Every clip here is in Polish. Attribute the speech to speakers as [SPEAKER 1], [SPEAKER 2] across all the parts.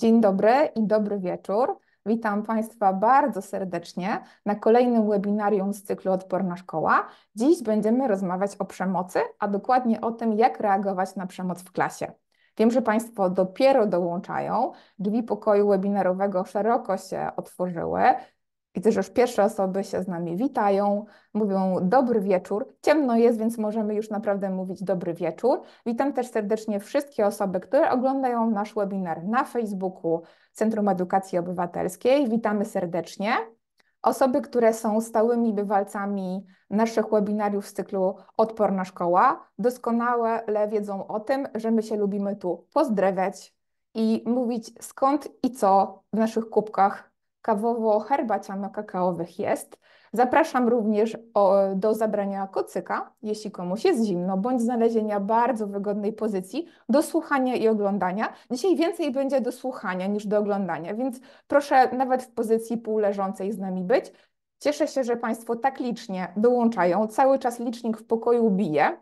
[SPEAKER 1] Dzień dobry i dobry wieczór. Witam Państwa bardzo serdecznie na kolejnym webinarium z cyklu Odporna Szkoła. Dziś będziemy rozmawiać o przemocy, a dokładnie o tym, jak reagować na przemoc w klasie. Wiem, że Państwo dopiero dołączają. Drzwi pokoju webinarowego szeroko się otworzyły że już pierwsze osoby się z nami witają, mówią dobry wieczór. Ciemno jest, więc możemy już naprawdę mówić dobry wieczór. Witam też serdecznie wszystkie osoby, które oglądają nasz webinar na Facebooku Centrum Edukacji Obywatelskiej. Witamy serdecznie. Osoby, które są stałymi bywalcami naszych webinariów z cyklu Odporna Szkoła, doskonale wiedzą o tym, że my się lubimy tu pozdrawiać i mówić skąd i co w naszych kubkach kawowo-herbaciano-kakaowych jest. Zapraszam również do zabrania kocyka, jeśli komuś jest zimno, bądź znalezienia bardzo wygodnej pozycji do słuchania i oglądania. Dzisiaj więcej będzie do słuchania niż do oglądania, więc proszę nawet w pozycji półleżącej z nami być. Cieszę się, że Państwo tak licznie dołączają. Cały czas licznik w pokoju bije,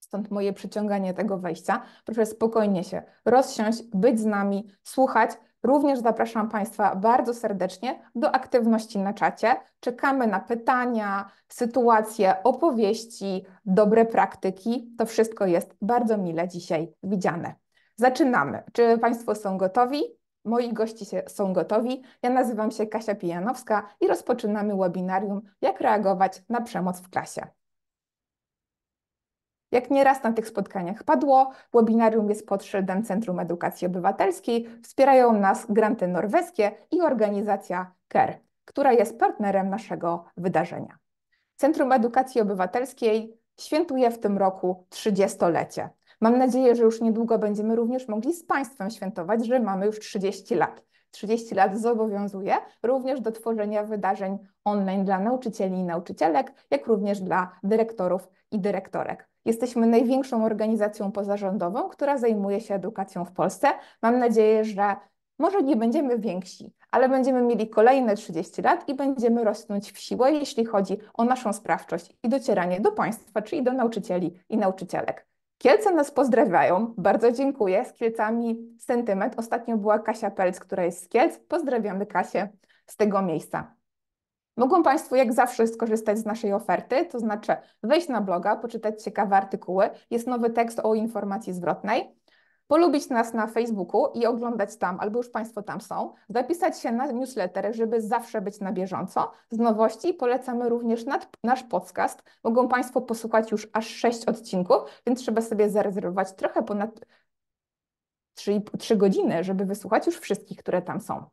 [SPEAKER 1] stąd moje przyciąganie tego wejścia. Proszę spokojnie się rozsiąść, być z nami, słuchać. Również zapraszam Państwa bardzo serdecznie do aktywności na czacie. Czekamy na pytania, sytuacje, opowieści, dobre praktyki. To wszystko jest bardzo mile dzisiaj widziane. Zaczynamy. Czy Państwo są gotowi? Moi goście są gotowi. Ja nazywam się Kasia Pijanowska i rozpoczynamy webinarium Jak reagować na przemoc w klasie. Jak nieraz na tych spotkaniach padło, webinarium jest pod szyldem Centrum Edukacji Obywatelskiej, wspierają nas granty norweskie i organizacja CARE, która jest partnerem naszego wydarzenia. Centrum Edukacji Obywatelskiej świętuje w tym roku 30-lecie. Mam nadzieję, że już niedługo będziemy również mogli z Państwem świętować, że mamy już 30 lat. 30 lat zobowiązuje również do tworzenia wydarzeń online dla nauczycieli i nauczycielek, jak również dla dyrektorów i dyrektorek. Jesteśmy największą organizacją pozarządową, która zajmuje się edukacją w Polsce. Mam nadzieję, że może nie będziemy więksi, ale będziemy mieli kolejne 30 lat i będziemy rosnąć w siłę, jeśli chodzi o naszą sprawczość i docieranie do państwa, czyli do nauczycieli i nauczycielek. Kielce nas pozdrawiają. Bardzo dziękuję. Z Kielcami sentyment. Ostatnio była Kasia Pelc, która jest z Kielc. Pozdrawiamy Kasię z tego miejsca. Mogą Państwo jak zawsze skorzystać z naszej oferty, to znaczy wejść na bloga, poczytać ciekawe artykuły. Jest nowy tekst o informacji zwrotnej polubić nas na Facebooku i oglądać tam, albo już Państwo tam są, zapisać się na newsletter, żeby zawsze być na bieżąco. Z nowości polecamy również nasz podcast. Mogą Państwo posłuchać już aż sześć odcinków, więc trzeba sobie zarezerwować trochę ponad trzy godziny, żeby wysłuchać już wszystkich, które tam są.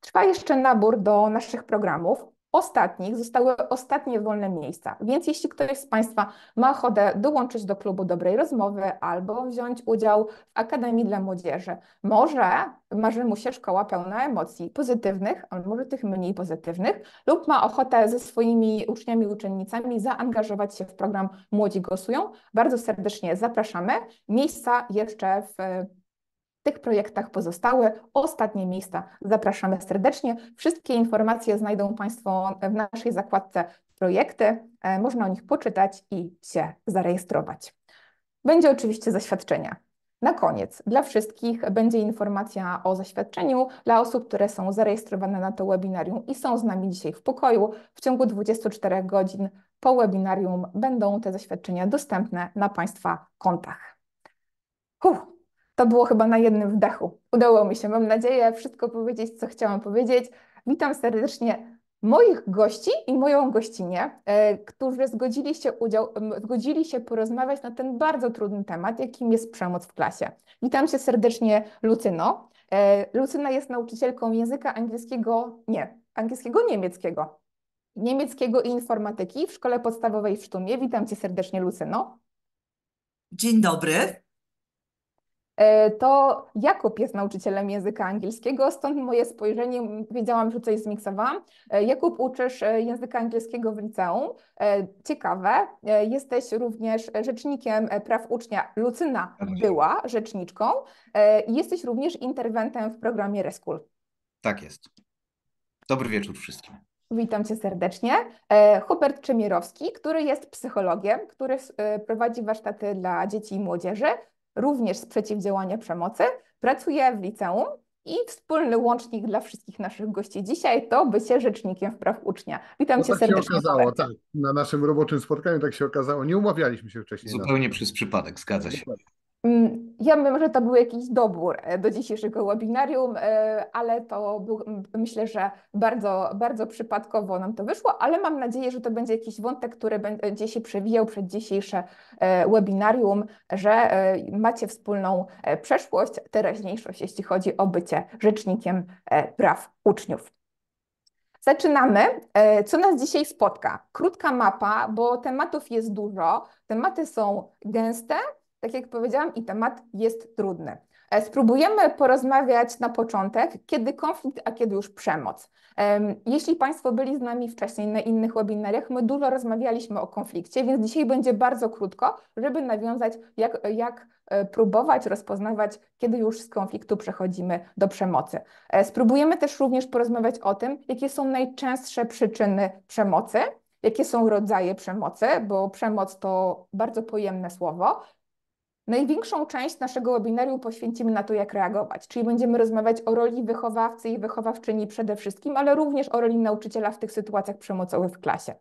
[SPEAKER 1] Trwa jeszcze nabór do naszych programów ostatnich zostały ostatnie wolne miejsca. Więc jeśli ktoś z Państwa ma ochotę dołączyć do klubu dobrej rozmowy albo wziąć udział w Akademii dla Młodzieży, może marzy mu się szkoła pełna emocji pozytywnych, albo może tych mniej pozytywnych, lub ma ochotę ze swoimi uczniami i uczennicami zaangażować się w program Młodzi Głosują, bardzo serdecznie zapraszamy. Miejsca jeszcze w tych projektach pozostałe ostatnie miejsca. Zapraszamy serdecznie. Wszystkie informacje znajdą Państwo w naszej zakładce projekty. E, można o nich poczytać i się zarejestrować. Będzie oczywiście zaświadczenie. Na koniec dla wszystkich będzie informacja o zaświadczeniu dla osób, które są zarejestrowane na to webinarium i są z nami dzisiaj w pokoju. W ciągu 24 godzin po webinarium będą te zaświadczenia dostępne na Państwa kontach. To było chyba na jednym wdechu. Udało mi się, mam nadzieję, wszystko powiedzieć, co chciałam powiedzieć. Witam serdecznie moich gości i moją gościnię, e, którzy zgodzili się, udział, zgodzili się porozmawiać na ten bardzo trudny temat, jakim jest przemoc w klasie. Witam się serdecznie, Lucyno. E, Lucyna jest nauczycielką języka angielskiego, nie, angielskiego, niemieckiego. Niemieckiego i informatyki w szkole podstawowej w Sztumie. Witam cię serdecznie, Lucyno.
[SPEAKER 2] Dzień dobry.
[SPEAKER 1] E, to Jakub jest nauczycielem języka angielskiego, stąd moje spojrzenie, wiedziałam, że coś zmiksowałam. E, Jakub, uczysz e, języka angielskiego w liceum. Ciekawe, jesteś również rzecznikiem praw ucznia, Lucyna mhm. była rzeczniczką i jesteś również interwentem w programie Reskul.
[SPEAKER 3] Tak jest. Dobry wieczór wszystkim.
[SPEAKER 1] Witam cię serdecznie. Hubert Czemierowski, który jest psychologiem, który prowadzi warsztaty dla dzieci i młodzieży, również z przeciwdziałania przemocy, pracuje w liceum i wspólny łącznik dla wszystkich naszych gości dzisiaj to bycie rzecznikiem praw ucznia. Witam no cię tak serdecznie. się okazało, tak.
[SPEAKER 4] Na naszym roboczym spotkaniu tak się okazało. Nie umawialiśmy się wcześniej. Zupełnie
[SPEAKER 3] przez przypadek, zgadza się
[SPEAKER 1] ja wiem, że to był jakiś dobór e, do dzisiejszego webinarium, e, ale to był, myślę, że bardzo, bardzo przypadkowo nam to wyszło, ale mam nadzieję, że to będzie jakiś wątek, który będzie się przewijał przed dzisiejsze e, webinarium, że macie wspólną przeszłość, teraźniejszość, jeśli chodzi o bycie rzecznikiem praw uczniów. Zaczynamy. Co nas dzisiaj spotka? Krótka mapa, bo tematów jest dużo, tematy są gęste, tak jak powiedziałam, i temat jest trudny. E, spróbujemy porozmawiać na początek, kiedy konflikt, a kiedy już przemoc. Jeśli Państwo byli z nami wcześniej na innych webinariach, my dużo rozmawialiśmy o konflikcie, więc dzisiaj będzie bardzo krótko, żeby nawiązać, jak, jak e, próbować rozpoznawać, kiedy już z konfliktu przechodzimy do przemocy. E, spróbujemy też również porozmawiać o tym, jakie są najczęstsze przyczyny przemocy jakie są rodzaje przemocy, bo przemoc to bardzo pojemne słowo, Największą część naszego webinarium poświęcimy na to, jak reagować, czyli będziemy rozmawiać o roli wychowawcy i wychowawczyni przede wszystkim, ale również o roli nauczyciela w tych sytuacjach przemocowych w klasie.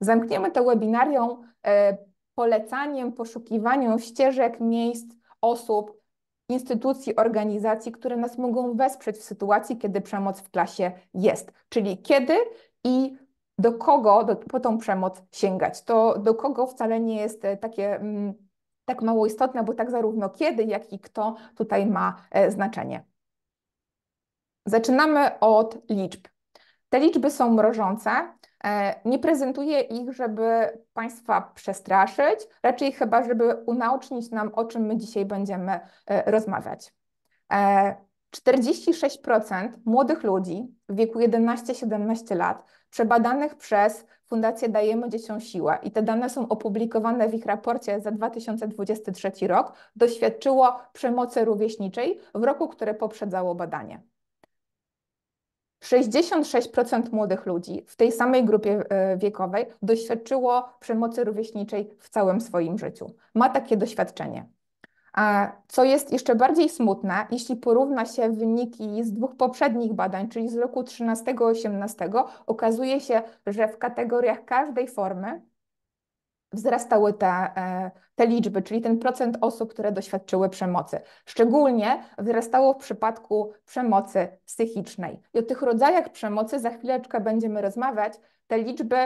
[SPEAKER 1] Zamkniemy to webinarium e, polecaniem, poszukiwaniem ścieżek, miejsc, osób, instytucji, organizacji, które nas mogą wesprzeć w sytuacji, kiedy przemoc w klasie jest, czyli kiedy i do kogo do, po tą przemoc sięgać. To do kogo wcale nie jest e, takie. Mm, tak mało istotne, bo tak zarówno kiedy, jak i kto tutaj ma e, znaczenie. Zaczynamy od liczb. Te liczby są mrożące. E, nie prezentuję ich, żeby Państwa przestraszyć, raczej chyba, żeby unaucznić nam, o czym my dzisiaj będziemy e, rozmawiać. 46% młodych ludzi w wieku 11-17 lat, przebadanych przez Fundacja Dajemy Dzieciom Siłę i te dane są opublikowane w ich raporcie za 2023 rok, doświadczyło przemocy rówieśniczej w roku, które poprzedzało badanie. 66% młodych ludzi w tej samej grupie e, wiekowej doświadczyło przemocy rówieśniczej w całym swoim życiu. Ma takie doświadczenie. Co jest jeszcze bardziej smutne, jeśli porówna się wyniki z dwóch poprzednich badań, czyli z roku 13-18, okazuje się, że w kategoriach każdej formy wzrastały te, e, te liczby, czyli ten procent osób, które doświadczyły przemocy. Szczególnie wzrastało w przypadku przemocy psychicznej. I o tych rodzajach przemocy za chwileczkę będziemy rozmawiać. Te liczby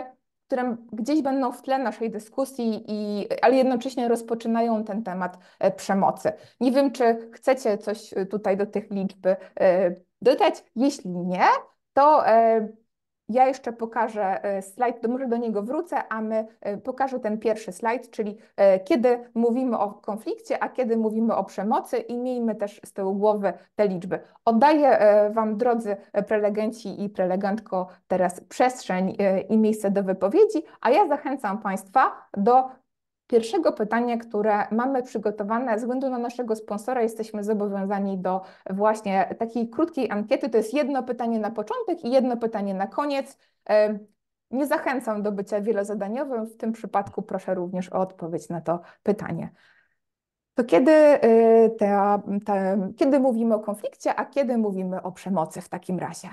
[SPEAKER 1] które gdzieś będą w tle naszej dyskusji, i, ale jednocześnie rozpoczynają ten temat e, przemocy. Nie wiem, czy chcecie coś e, tutaj do tych liczb e, dodać. Jeśli nie, to ja jeszcze pokażę e, slajd, to może do niego wrócę, a my e, pokażę ten pierwszy slajd, czyli e, kiedy mówimy o konflikcie, a kiedy mówimy o przemocy i miejmy też z tyłu głowy te liczby. Oddaję Wam, drodzy prelegenci i prelegentko, teraz przestrzeń i miejsce do wypowiedzi, a ja zachęcam Państwa do pierwszego pytania, które mamy przygotowane ze względu na naszego sponsora, jesteśmy zobowiązani do właśnie takiej krótkiej ankiety. To jest jedno pytanie na początek i jedno pytanie na koniec. Nie zachęcam do bycia wielozadaniowym. W tym przypadku proszę również o odpowiedź na to pytanie. To kiedy, y, te, te, kiedy mówimy o konflikcie, a kiedy mówimy o przemocy w takim razie?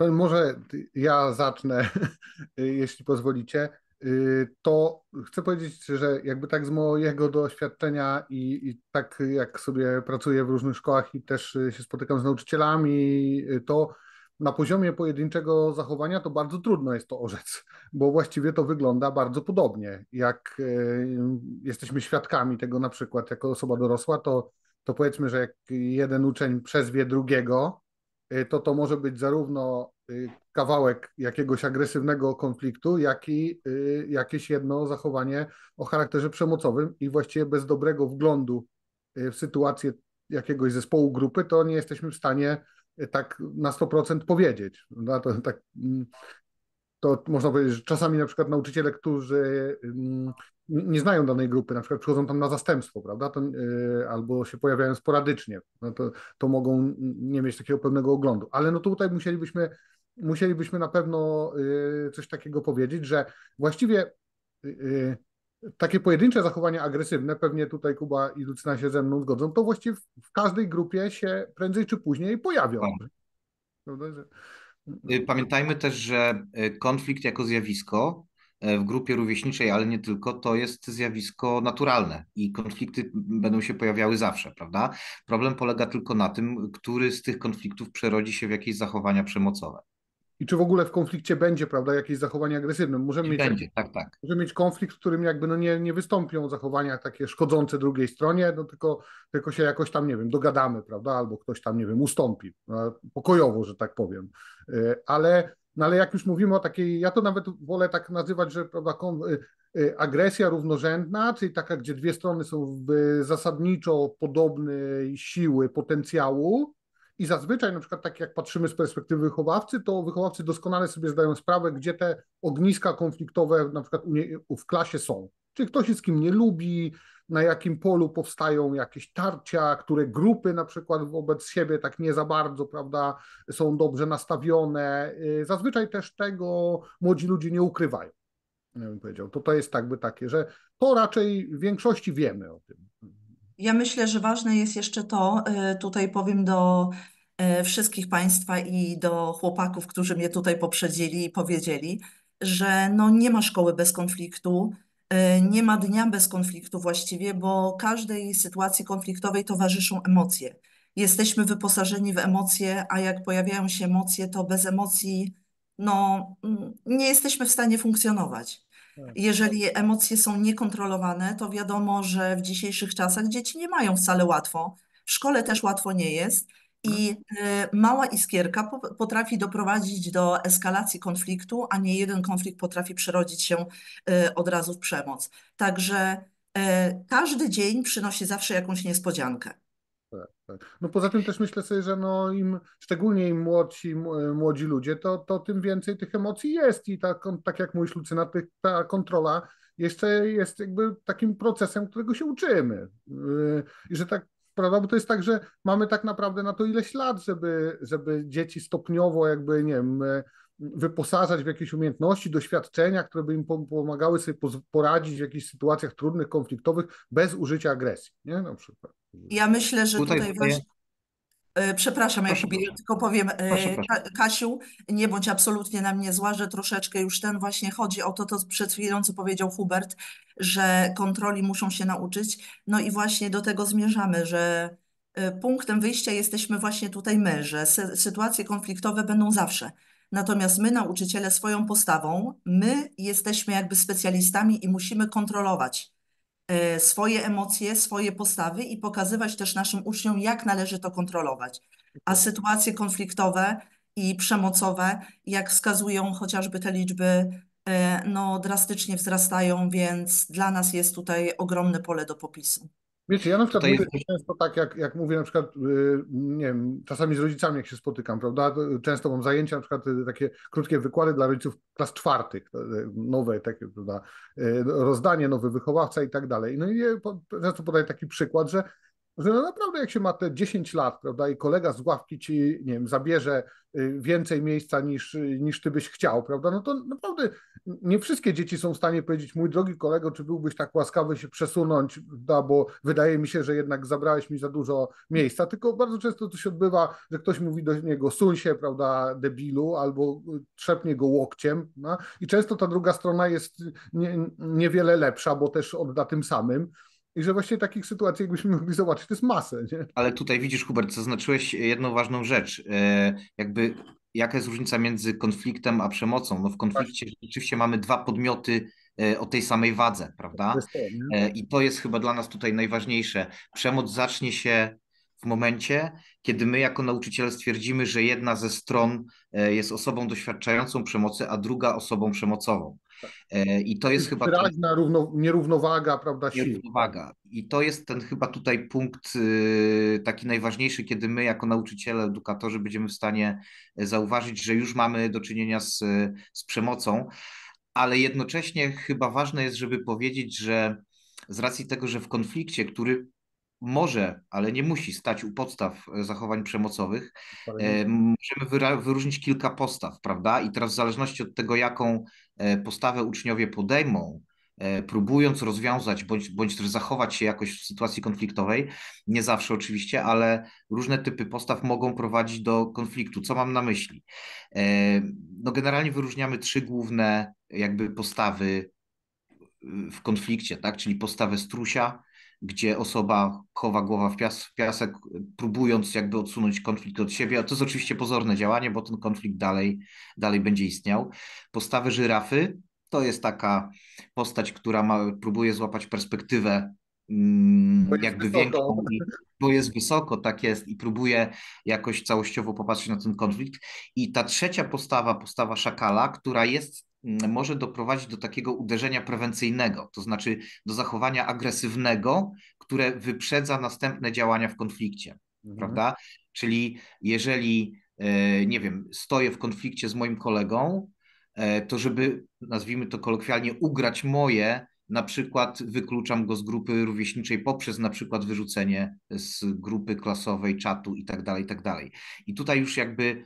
[SPEAKER 4] Może ja zacznę, jeśli pozwolicie. Y, to chcę powiedzieć, że jakby tak z mojego doświadczenia i, i, tak jak sobie pracuję w różnych szkołach i też się spotykam z nauczycielami, to na poziomie pojedynczego zachowania to bardzo trudno jest to orzec, bo właściwie to wygląda bardzo podobnie. Jak y, jesteśmy świadkami tego na przykład jako osoba dorosła, to, to powiedzmy, że jak jeden uczeń przezwie drugiego, Y, to to może być zarówno y, kawałek jakiegoś agresywnego konfliktu, jak i y, jakieś jedno zachowanie o charakterze przemocowym i właściwie bez dobrego wglądu w sytuację jakiegoś zespołu, grupy, to nie jesteśmy w stanie tak na 100% powiedzieć. No, to, tak, mm, to można powiedzieć, że czasami na przykład nauczyciele, którzy mm, nie znają danej grupy, na przykład przychodzą tam na zastępstwo, prawda, y, albo się pojawiają sporadycznie, no to, to mogą nie mieć takiego pewnego oglądu. Ale no tutaj musielibyśmy, musielibyśmy na pewno y, coś takiego powiedzieć, że właściwie y, takie pojedyncze zachowania agresywne, pewnie tutaj Kuba i Lucyna się ze mną zgodzą, to właściwie w każdej grupie się prędzej czy później pojawią. Tak.
[SPEAKER 3] Prawda? Y, pamiętajmy też, że y, konflikt jako zjawisko y, w grupie rówieśniczej, ale nie tylko, to jest zjawisko naturalne i konflikty będą się pojawiały zawsze, prawda? Problem polega tylko na tym, który z tych konfliktów przerodzi się w jakieś zachowania przemocowe
[SPEAKER 4] i czy w ogóle w konflikcie będzie, prawda, jakieś zachowanie agresywne. Możemy, mieć, będzie, tak, tak. możemy mieć konflikt, w którym jakby no nie, nie wystąpią zachowania takie szkodzące drugiej stronie, no tylko, tylko się jakoś tam, nie wiem, dogadamy, prawda, albo ktoś tam, nie wiem, ustąpi, no, pokojowo, że tak powiem. Y, ale, no ale jak już mówimy o takiej, ja to nawet wolę tak nazywać, że prawda, y, y, agresja równorzędna, czyli taka, gdzie dwie strony są w zasadniczo podobnej siły, potencjału, i zazwyczaj, na przykład tak jak patrzymy z perspektywy wychowawcy, to wychowawcy doskonale sobie zdają sprawę, gdzie te ogniska konfliktowe na przykład w klasie są. Czy ktoś się z kim nie lubi, na jakim polu powstają jakieś tarcia, które grupy na przykład wobec siebie tak nie za bardzo, prawda, są dobrze nastawione. Y, zazwyczaj też tego młodzi ludzie nie ukrywają. Ja bym powiedział, to to jest tak by takie, że to raczej w większości wiemy o tym.
[SPEAKER 2] Ja myślę, że ważne jest jeszcze to, y, tutaj powiem do y, wszystkich Państwa i do chłopaków, którzy mnie tutaj poprzedzili i powiedzieli, że no nie ma szkoły bez konfliktu, y, nie ma dnia bez konfliktu właściwie, bo każdej sytuacji konfliktowej towarzyszą emocje. Jesteśmy wyposażeni w emocje, a jak pojawiają się emocje, to bez emocji no, mm, nie jesteśmy w stanie funkcjonować. Tak. Jeżeli emocje są niekontrolowane, to wiadomo, że w dzisiejszych czasach dzieci nie mają wcale łatwo. W szkole też łatwo nie jest. I no. y, mała iskierka potrafi doprowadzić do eskalacji konfliktu, a nie jeden konflikt potrafi przerodzić się y, od razu w przemoc. Także y, każdy dzień przynosi zawsze jakąś niespodziankę. Tak. No poza tym też myślę sobie, że
[SPEAKER 4] no im, szczególnie im młodsi, młodzi ludzie, to, to tym więcej tych emocji jest i ta, tak jak mówisz Lucyna, ta kontrola jeszcze jest jakby takim procesem, którego się uczymy. Y, I że tak, prawda, bo to jest tak, że mamy tak naprawdę na to ileś lat, żeby, żeby dzieci stopniowo jakby, nie wiem, wyposażać w jakieś umiejętności, doświadczenia, które by im pomagały sobie poradzić w jakichś sytuacjach trudnych, konfliktowych, bez użycia agresji, nie? Na przykład.
[SPEAKER 2] Ja myślę, że tutaj, tutaj właśnie... E, przepraszam, proszę, Jakubie, proszę. tylko powiem, e, proszę, proszę. Kasiu, nie bądź absolutnie na mnie zła, że troszeczkę już ten właśnie chodzi o to, to przed chwilą, co powiedział Hubert, że kontroli muszą się nauczyć. No i właśnie do tego zmierzamy, że e, punktem wyjścia jesteśmy właśnie tutaj my, że sytuacje konfliktowe będą zawsze. Natomiast my, nauczyciele, swoją postawą, my jesteśmy jakby specjalistami i musimy kontrolować e, swoje emocje, swoje postawy i pokazywać też naszym uczniom, jak należy to kontrolować. A tak. sytuacje konfliktowe i przemocowe, jak wskazują chociażby te liczby, e, no, drastycznie wzrastają, więc dla nas jest tutaj ogromne pole do popisu.
[SPEAKER 4] Wiecie, ja na przykład jest... mówię często tak, jak, jak mówię na przykład, y, nie wiem, czasami z rodzicami jak się spotykam, prawda, często mam zajęcia, na przykład y, takie krótkie wykłady dla rodziców klas czwartych, y, nowe takie, prawda, rozdanie, nowy wychowawca i tak dalej. No i często podaję taki przykład, że że no naprawdę jak się ma te 10 lat, prawda, i kolega z ławki ci, nie wiem, zabierze y, więcej miejsca niż, y, niż ty byś chciał, prawda, no to naprawdę nie wszystkie dzieci są w stanie powiedzieć, mój drogi kolego, czy byłbyś tak łaskawy się przesunąć, prawda, bo wydaje mi się, że jednak zabrałeś mi za dużo miejsca, tylko bardzo często to się odbywa, że ktoś mówi do niego się prawda, debilu, albo y, trzepnie go łokciem, no? i często ta druga strona jest nie, niewiele lepsza, bo też odda tym samym, i że właśnie takich sytuacji, jakbyśmy mogli zobaczyć, to jest masę. Nie?
[SPEAKER 3] Ale tutaj widzisz, Hubert, zaznaczyłeś jedną ważną rzecz. E, jakby jaka jest różnica między konfliktem a przemocą? No w konflikcie tak. rzeczywiście mamy dwa podmioty e, o tej samej wadze, prawda? E, I to jest chyba dla nas tutaj najważniejsze. Przemoc zacznie się w momencie, kiedy my jako nauczyciele stwierdzimy, że jedna ze stron jest osobą doświadczającą przemocy, a druga osobą przemocową. E, I to jest chyba. Wyraźna równo, nierównowaga, prawda? Nierównowaga. I to jest ten chyba tutaj punkt y, taki najważniejszy, kiedy my, jako nauczyciele, edukatorzy, będziemy w stanie e, zauważyć, że już mamy do czynienia z, z przemocą, ale jednocześnie chyba ważne jest, żeby powiedzieć, że z racji tego, że w konflikcie, który może, ale nie musi stać u podstaw e, zachowań przemocowych, tak. możemy wyróżnić kilka postaw, prawda? I teraz w zależności od tego, jaką E, postawę uczniowie podejmą, e, próbując rozwiązać bądź, bądź też zachować się jakoś w sytuacji konfliktowej, nie zawsze oczywiście, ale różne typy postaw mogą prowadzić do konfliktu. Co mam na myśli? E, no generalnie wyróżniamy trzy główne jakby postawy w konflikcie, tak? czyli postawę strusia, gdzie osoba chowa głowa w, piasek, próbując jakby odsunąć konflikt od siebie. A to jest oczywiście pozorne działanie, bo ten konflikt dalej, dalej będzie istniał. Postawy żyrafy to jest taka postać, która ma, próbuje złapać perspektywę mm, bo jakby większą, i, bo jest wysoko, tak jest, i próbuje jakoś całościowo popatrzeć na ten konflikt. I ta trzecia postawa, postawa szakala, która jest Mm, może doprowadzić do takiego uderzenia prewencyjnego, to znaczy do zachowania agresywnego, które wyprzedza następne działania w konflikcie. Mhm. Prawda? Czyli jeżeli, e, nie wiem, stoję w konflikcie z moim kolegą, e, to żeby, nazwijmy to kolokwialnie, ugrać moje, na przykład wykluczam go z grupy rówieśniczej poprzez na przykład wyrzucenie z grupy klasowej, czatu i tak dalej, i tak dalej. I tutaj już jakby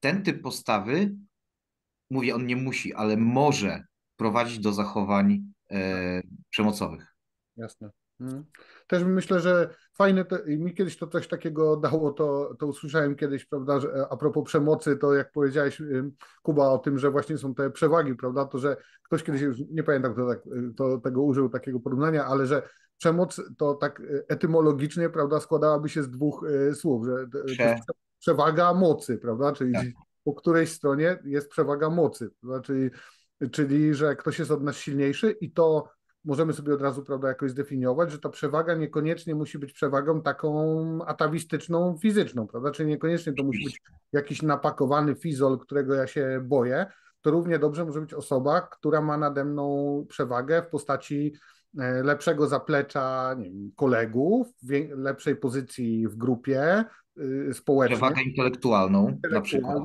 [SPEAKER 3] ten typ postawy mówię, on nie musi, ale może prowadzić do zachowań e, przemocowych.
[SPEAKER 4] Jasne. Hmm. Też myślę, że fajne, te, mi kiedyś to coś takiego dało, to, to usłyszałem kiedyś, prawda, że a propos przemocy, to jak powiedziałeś y, Kuba o tym, że właśnie są te przewagi, prawda, to że ktoś kiedyś, już nie pamiętam kto tak, to, tego użył, takiego porównania, ale że przemoc to tak y, etymologicznie, prawda, składałaby się z dwóch y, słów, że przewaga mocy, prawda, czyli tak po której stronie jest przewaga mocy, znaczy, czyli że ktoś jest od nas silniejszy i to możemy sobie od razu prawda, jakoś zdefiniować, że ta przewaga niekoniecznie musi być przewagą taką atawistyczną, fizyczną, prawda? Czyli niekoniecznie to musi być jakiś napakowany fizol, którego ja się boję. To równie dobrze może być osoba, która ma nade mną przewagę w postaci e, lepszego zaplecza wiem, kolegów, lepszej pozycji w grupie, Y, przewagę
[SPEAKER 3] intelektualną, intelektualną na przykład.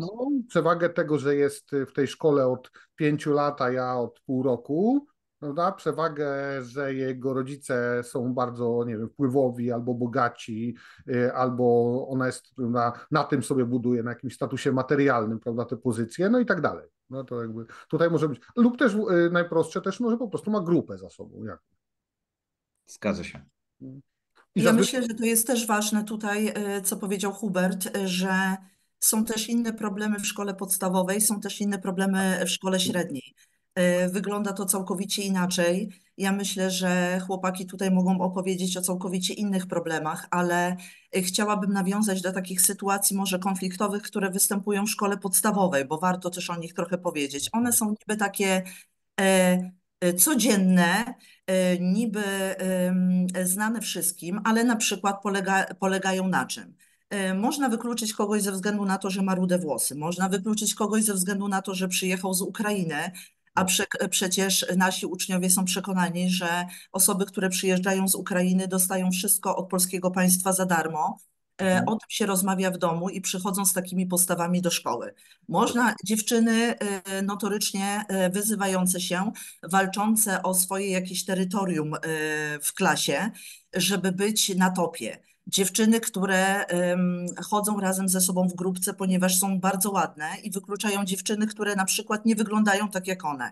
[SPEAKER 4] Przewagę tego, że jest w tej szkole od pięciu lat, a ja od pół roku. Prawda? Przewagę, że jego rodzice są bardzo nie wiem, wpływowi albo bogaci, y, albo ona jest na, na tym sobie buduje, na jakimś statusie materialnym, prawda, te pozycje, no i tak dalej. No to jakby tutaj może być. Lub też y, najprostsze też może po prostu ma grupę za sobą. Jak? Zgadza się. Mm. Ja myślę,
[SPEAKER 2] że to jest też ważne tutaj, e, co powiedział Hubert, e, że są też inne problemy w szkole podstawowej, są też inne problemy w szkole średniej. E, wygląda to całkowicie inaczej. Ja myślę, że chłopaki tutaj mogą opowiedzieć o całkowicie innych problemach, ale chciałabym nawiązać do takich sytuacji może konfliktowych, które występują w szkole podstawowej, bo warto też o nich trochę powiedzieć. One są niby takie Y, codzienne, y, niby y, znane wszystkim, ale na przykład polega, polegają na czym? Można wykluczyć kogoś ze względu na to, że ma rude włosy, można wykluczyć kogoś ze względu na to, że przyjechał z Ukrainy, a tak. prze, przecież nasi uczniowie są przekonani, że osoby, które przyjeżdżają z Ukrainy, dostają wszystko od polskiego państwa za darmo Mhm. E, o tym się rozmawia w domu i przychodzą z takimi postawami do szkoły. Można dziewczyny e, notorycznie e, wyzywające się, walczące o swoje jakieś terytorium w klasie, żeby być na topie. Dziewczyny, które chodzą razem ze sobą w grupce, ponieważ są bardzo ładne i wykluczają dziewczyny, które na przykład nie wyglądają tak jak one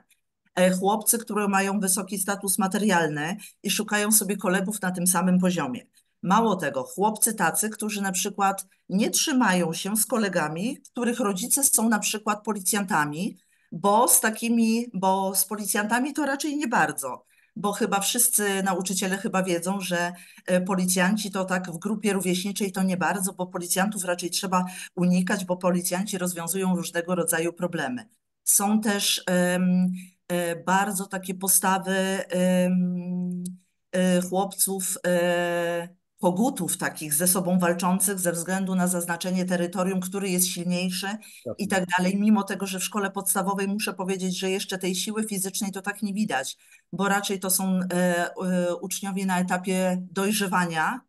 [SPEAKER 2] chłopcy, które mają wysoki status materialny i szukają sobie kolegów na tym samym poziomie. Mało tego, chłopcy tacy, którzy na przykład nie trzymają się z kolegami, których rodzice są na przykład policjantami, bo z takimi, bo z policjantami to raczej nie bardzo bo chyba wszyscy nauczyciele chyba wiedzą, że e, policjanci to tak w grupie rówieśniczej to nie bardzo, bo policjantów raczej trzeba unikać, bo policjanci rozwiązują różnego rodzaju problemy. Są też um, bardzo takie postawy um, chłopców um, kogutów takich ze sobą walczących ze względu na zaznaczenie terytorium, który jest silniejszy tak. i tak dalej, mimo tego, że w szkole podstawowej muszę powiedzieć, że jeszcze tej siły fizycznej to tak nie widać, bo raczej to są e, e, uczniowie na etapie dojrzewania,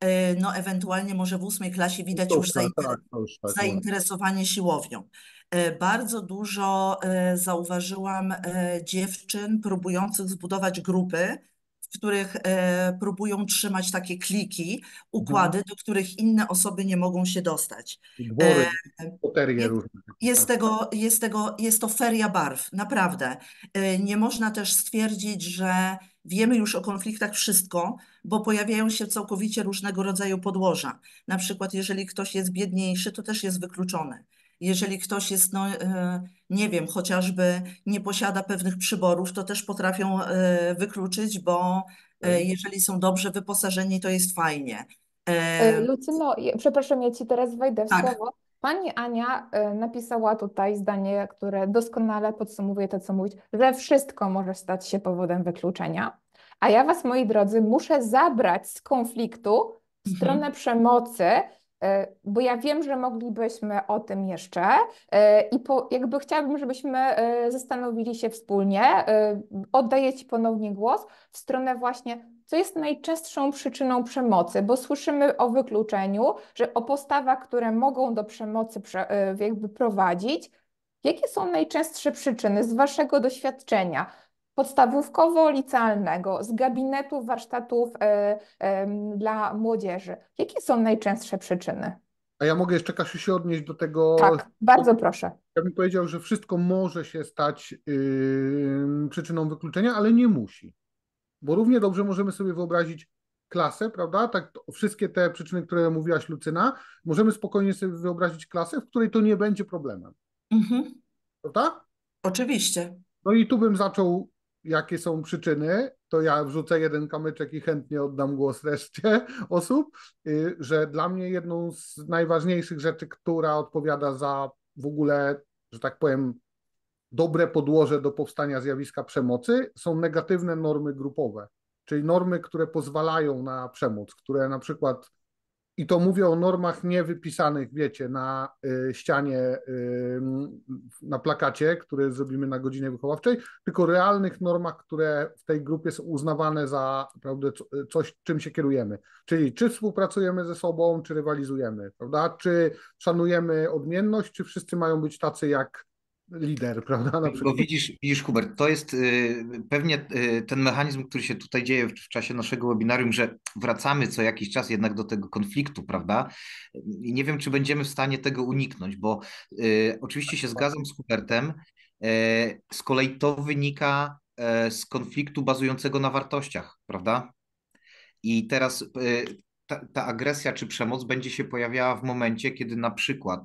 [SPEAKER 2] e, no ewentualnie może w ósmej klasie widać już, tak, zainter
[SPEAKER 3] już
[SPEAKER 4] tak, tak, tak zainteresowanie
[SPEAKER 2] siłownią. E, bardzo dużo e, zauważyłam e, dziewczyn próbujących zbudować grupy, w których e, próbują trzymać takie kliki, mhm. układy, do których inne osoby nie mogą się dostać. Dwory,
[SPEAKER 4] e, jest,
[SPEAKER 2] jest, tego, jest, tego, jest to feria barw, naprawdę. E, nie można też stwierdzić, że wiemy już o konfliktach wszystko, bo pojawiają się całkowicie różnego rodzaju podłoża. Na przykład, jeżeli ktoś jest biedniejszy, to też jest wykluczony. Jeżeli ktoś jest, no, e, nie wiem, chociażby nie posiada pewnych przyborów, to też potrafią e, wykluczyć, bo e, mhm. jeżeli są dobrze wyposażeni, to jest fajnie.
[SPEAKER 1] Lucyno, przepraszam, ja ci teraz wejdę w tak. słowo. Pani Ania napisała tutaj zdanie, które doskonale podsumowuje to, co mówić, że wszystko może stać się powodem wykluczenia. A ja Was, moi drodzy, muszę zabrać z konfliktu w mhm. stronę mhm. przemocy, E, bo ja wiem, że moglibyśmy o tym jeszcze e, i po, jakby chciałabym, żebyśmy e, zastanowili się wspólnie. Oddaję Ci ponownie głos w stronę właśnie, co jest najczęstszą przyczyną przemocy, bo słyszymy o wykluczeniu, że o postawach, które mogą do przemocy jakby prowadzić. Jakie są najczęstsze przyczyny z Waszego doświadczenia? podstawówkowo-licealnego, z gabinetów, warsztatów e, e, dla młodzieży. Jakie są najczęstsze przyczyny?
[SPEAKER 4] A ja mogę jeszcze, Kasiu, się odnieść do tego. Tak,
[SPEAKER 1] bardzo proszę.
[SPEAKER 4] Ja bym powiedział, że wszystko może się stać y, przyczyną wykluczenia, ale nie musi. Bo równie dobrze możemy sobie wyobrazić klasę, prawda? Tak, wszystkie te przyczyny, które mówiłaś, Lucyna, możemy spokojnie sobie wyobrazić klasę, w której to nie będzie problemem. Mhm. Prawda? Oczywiście. No i tu bym zaczął jakie są przyczyny, to ja wrzucę jeden kamyczek i chętnie oddam głos reszcie osób, y, że dla mnie jedną z najważniejszych rzeczy, która odpowiada za w ogóle, że tak powiem, dobre podłoże do powstania zjawiska przemocy, są negatywne normy grupowe, czyli normy, które pozwalają na przemoc, które na przykład i to mówię o normach niewypisanych, wiecie, na y, ścianie, y, na plakacie, który zrobimy na godzinie wychowawczej, tylko realnych normach, które w tej grupie są uznawane za prawda, coś, czym się kierujemy. Czyli czy współpracujemy ze sobą, czy rywalizujemy, prawda? Czy szanujemy odmienność, czy wszyscy mają być tacy jak lider, prawda? Na Bo widzisz,
[SPEAKER 3] widzisz, Hubert, to jest y, pewnie y, ten mechanizm, który się tutaj dzieje w, czasie naszego webinarium, że wracamy co jakiś czas jednak do tego konfliktu, prawda? I nie wiem, czy będziemy w stanie tego uniknąć, bo y, oczywiście się zgadzam z Hubertem. z kolei to wynika z konfliktu bazującego na wartościach, prawda? I teraz ta, ta, agresja czy przemoc będzie się pojawiała w momencie, kiedy na przykład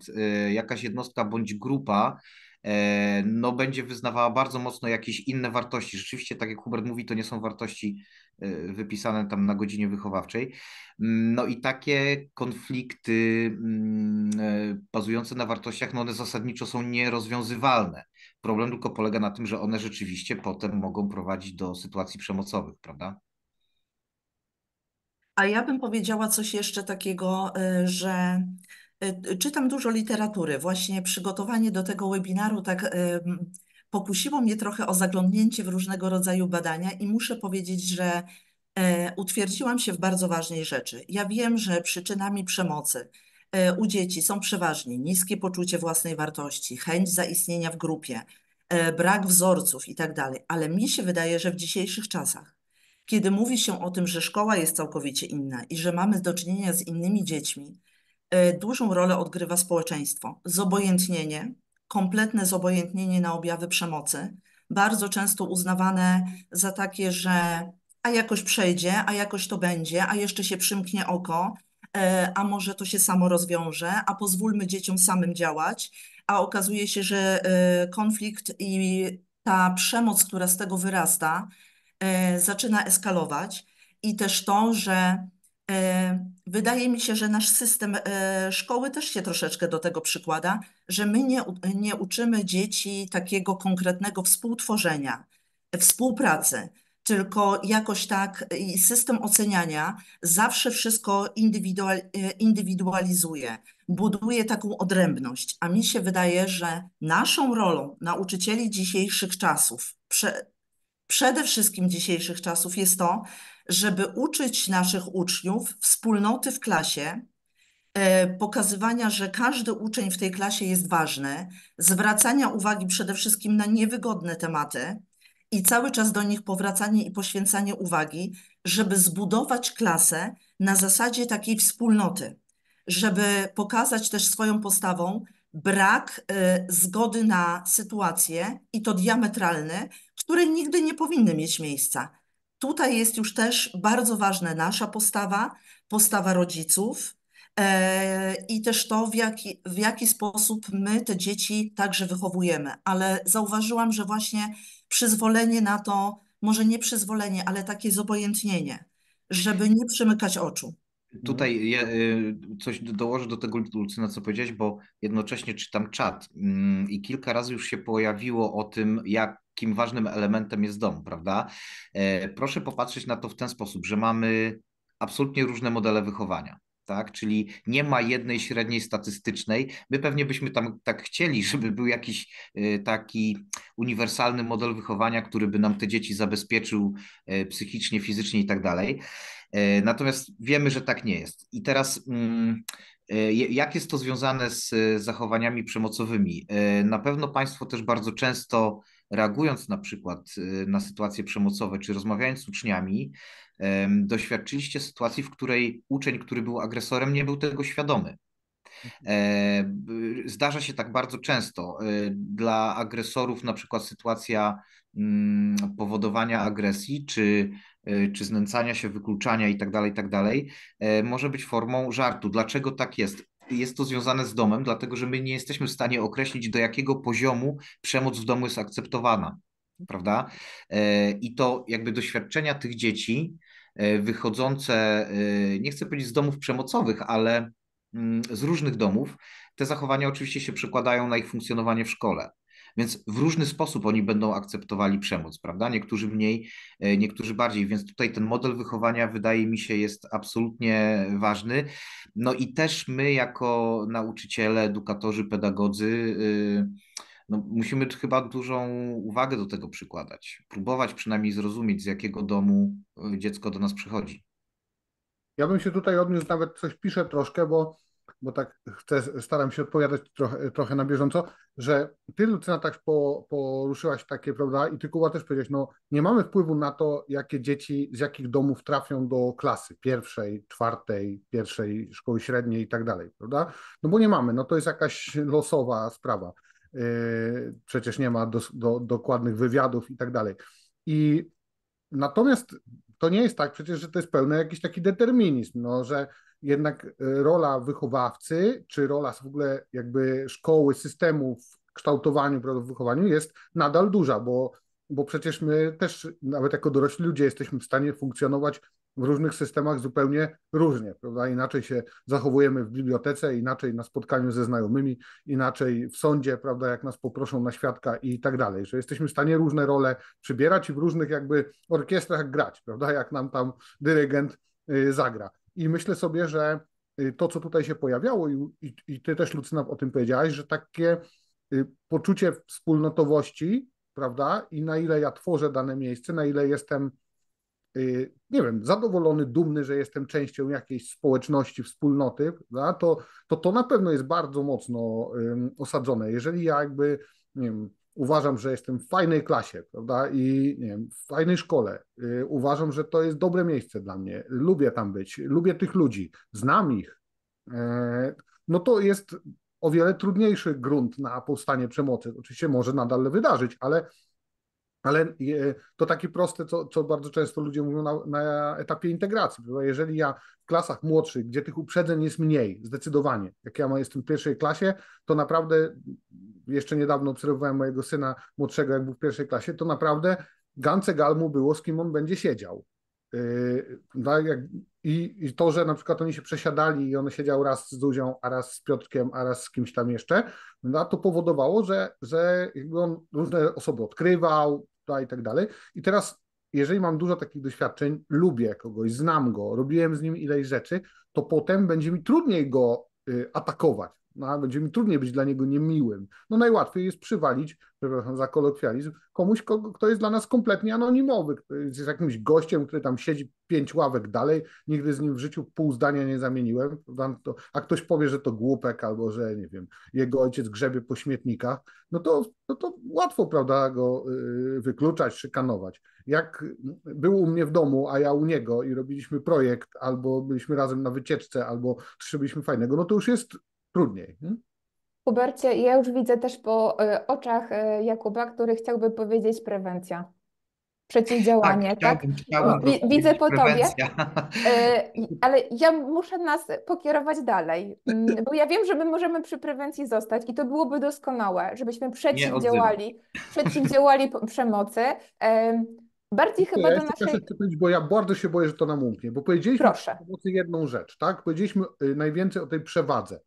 [SPEAKER 3] jakaś jednostka bądź grupa E, no będzie wyznawała bardzo mocno jakieś inne wartości. Rzeczywiście, tak jak Hubert mówi, to nie są wartości e, wypisane tam na godzinie wychowawczej. Mm, no i takie konflikty mm, e, bazujące na wartościach, no one zasadniczo są nierozwiązywalne. Problem tylko polega na tym, że one rzeczywiście potem mogą prowadzić do sytuacji przemocowych, prawda?
[SPEAKER 2] A ja bym powiedziała coś jeszcze takiego, że E, czytam dużo literatury. Właśnie przygotowanie do tego webinaru tak e, pokusiło mnie trochę o zaglądnięcie w różnego rodzaju badania i muszę powiedzieć, że e, utwierdziłam się w bardzo ważnej rzeczy. Ja wiem, że przyczynami przemocy u dzieci są przeważnie niskie poczucie własnej wartości, chęć zaistnienia w grupie, brak wzorców itd. Tak ale mi się wydaje, że w dzisiejszych czasach, kiedy mówi się o tym, że szkoła jest całkowicie inna i że mamy do czynienia z innymi dziećmi, E, dużą rolę odgrywa społeczeństwo. Zobojętnienie, kompletne zobojętnienie na objawy przemocy, bardzo często uznawane za takie, że a jakoś przejdzie, a jakoś to będzie, a jeszcze się przymknie oko, e, a może to się samo rozwiąże, a pozwólmy dzieciom samym działać, a okazuje się, że e, konflikt i ta przemoc, która z tego wyrasta, zaczyna eskalować i też to, że E, wydaje mi się, że nasz system e, szkoły też się troszeczkę do tego przykłada, że my nie, nie uczymy dzieci takiego konkretnego współtworzenia, współpracy, tylko jakoś tak e, system oceniania zawsze wszystko indywidual, indywidualizuje, buduje taką odrębność. A mi się wydaje, że naszą rolą nauczycieli dzisiejszych czasów, prze, przede wszystkim dzisiejszych czasów, jest to, żeby uczyć naszych uczniów wspólnoty w klasie, e, pokazywania, że każdy uczeń w tej klasie jest ważny, zwracania uwagi przede wszystkim na niewygodne tematy i cały czas do nich powracanie i poświęcanie uwagi, żeby zbudować klasę na zasadzie takiej wspólnoty, żeby pokazać też swoją postawą brak e, zgody na sytuacje i to diametralne, które nigdy nie powinny mieć miejsca Tutaj jest już też bardzo ważna nasza postawa, postawa rodziców e, i też to, w jaki, w jaki sposób my te dzieci także wychowujemy. Ale zauważyłam, że właśnie przyzwolenie na to, może nie przyzwolenie, ale takie zobojętnienie, żeby nie przymykać oczu.
[SPEAKER 3] Tutaj ja y, coś dołożę do tego, Lucyna, co powiedziałeś, bo jednocześnie czytam czat mm, i kilka razy już się pojawiło o tym, jak jakim ważnym elementem jest dom, prawda? E, proszę popatrzeć na to w ten sposób, że mamy absolutnie różne modele wychowania. Tak? Czyli nie ma jednej średniej statystycznej. My pewnie byśmy tam tak chcieli, żeby był jakiś e, taki uniwersalny model wychowania, który by nam te dzieci zabezpieczył e, psychicznie, fizycznie i tak dalej. Natomiast wiemy, że tak nie jest. I teraz. Mm, jak jest to związane z zachowaniami przemocowymi? Na pewno Państwo też bardzo często reagując na przykład y, na sytuacje przemocowe, czy rozmawiając z uczniami, doświadczyliście sytuacji, w której uczeń, który był agresorem, nie był tego świadomy. Mhm. E, zdarza się tak bardzo często. Y, dla agresorów, na przykład, sytuacja mm, powodowania agresji, czy, y, czy znęcania się, wykluczania tak itd., tak e, może być formą żartu. Dlaczego tak jest? jest to związane z domem, dlatego że my nie jesteśmy w stanie określić, do jakiego poziomu przemoc w domu jest akceptowana, prawda? E, I to jakby doświadczenia tych dzieci e, wychodzące, e, nie chcę powiedzieć z domów przemocowych, ale mm, z różnych domów, te zachowania oczywiście się przekładają na ich funkcjonowanie w szkole. Więc w różny sposób oni będą akceptowali przemoc, prawda? Niektórzy mniej, e, niektórzy bardziej, więc tutaj ten model wychowania wydaje mi się jest absolutnie ważny. No i też my jako nauczyciele, edukatorzy, pedagodzy, y, no, musimy chyba dużą uwagę do tego przykładać. Próbować przynajmniej zrozumieć, z jakiego domu e, dziecko do nas przychodzi.
[SPEAKER 4] Ja bym się tutaj odniósł, nawet coś piszę troszkę, bo bo tak chcę, staram się odpowiadać trochę, trochę na bieżąco, że ty, Lucyna, tak po, poruszyłaś takie, prawda, i ty, Kuba, też powiedziałeś, no nie mamy wpływu na to, jakie dzieci z jakich domów trafią do klasy pierwszej, czwartej, pierwszej szkoły średniej i tak dalej, prawda? No bo nie mamy, no to jest jakaś losowa sprawa. Yy, przecież nie ma do, do, dokładnych wywiadów i tak dalej. I natomiast to nie jest tak przecież, że to jest pełny jakiś taki determinizm, no, że jednak e, rola wychowawcy, czy rola w ogóle jakby szkoły, systemu w kształtowaniu, w wychowaniu jest nadal duża, bo, bo przecież my też, nawet jako dorośli ludzie, jesteśmy w stanie funkcjonować w różnych systemach zupełnie różnie, prawda? Inaczej się zachowujemy w bibliotece, inaczej na spotkaniu ze znajomymi, inaczej w sądzie, prawda, jak nas poproszą na świadka i tak dalej, że jesteśmy w stanie różne role przybierać i w różnych jakby orkiestrach grać, prawda, jak nam tam dyrygent y, zagra. I myślę sobie, że y, to, co tutaj się pojawiało, i, i, i ty też, Lucyna, o tym powiedziałaś, że takie y, poczucie wspólnotowości, prawda? I na ile ja tworzę dane miejsce, na ile jestem, y, nie wiem, zadowolony, dumny, że jestem częścią jakiejś społeczności, wspólnoty, prawda? To, to to na pewno jest bardzo mocno osadzone. Jeżeli ja jakby, nie wiem, uważam, że jestem w fajnej klasie, prawda? I nie wiem, w fajnej szkole. Y, uważam, że to jest dobre miejsce dla mnie. Lubię tam być, lubię tych ludzi, znam ich. E, no to jest o wiele trudniejszy grunt na powstanie przemocy. Oczywiście może nadal wydarzyć, ale ale e, to takie proste, co, co bardzo często ludzie mówią na, na etapie integracji. bo Jeżeli ja w klasach młodszych, gdzie tych uprzedzeń jest mniej, zdecydowanie, jak ja jestem w pierwszej klasie, to naprawdę, jeszcze niedawno obserwowałem mojego syna młodszego, jak był w pierwszej klasie, to naprawdę gance galmu było, z kim on będzie siedział. E, no, I, I to, że na przykład oni się przesiadali i on siedział raz z Duzią, a raz z Piotrkiem, a raz z kimś tam jeszcze, no, to powodowało, że, że on różne osoby odkrywał, ta i tak dalej. I teraz, jeżeli mam dużo takich doświadczeń, lubię kogoś, znam go, robiłem z nim ileś rzeczy, to potem będzie mi trudniej go y, atakować no, będzie mi trudniej być dla niego niemiłym. No najłatwiej jest przywalić, przepraszam za kolokwializm, komuś, kogo, kto jest dla nas kompletnie anonimowy, kto jest jakimś gościem, który tam siedzi pięć ławek dalej, nigdy z nim w życiu pół zdania nie zamieniłem, no a ktoś powie, że to głupek albo, że nie wiem, jego ojciec grzebie po śmietnikach, no to, no to łatwo, prawda, go y, wykluczać, szykanować. Jak był u mnie w domu, a ja u niego i robiliśmy projekt, albo byliśmy razem na wycieczce, albo trzymaliśmy fajnego, no to już jest trudniej. Nie?
[SPEAKER 1] ja już widzę też po e, oczach e, Jakuba, który chciałby powiedzieć prewencja. Przeciwdziałanie, tak? tak? Chciałbym widzę po prewencja. tobie. Ale ja muszę nas pokierować dalej, mm, bo ja wiem, że my możemy przy prewencji zostać i to byłoby doskonałe, żebyśmy przeciwdziałali, przeciwdziałali przemocy. Bardziej chyba ja do naszej...
[SPEAKER 4] bo ja bardzo się boję, że to nam umknie, bo powiedzieliśmy Proszę. jedną rzecz, tak? Powiedzieliśmy y, najwięcej o tej przewadze.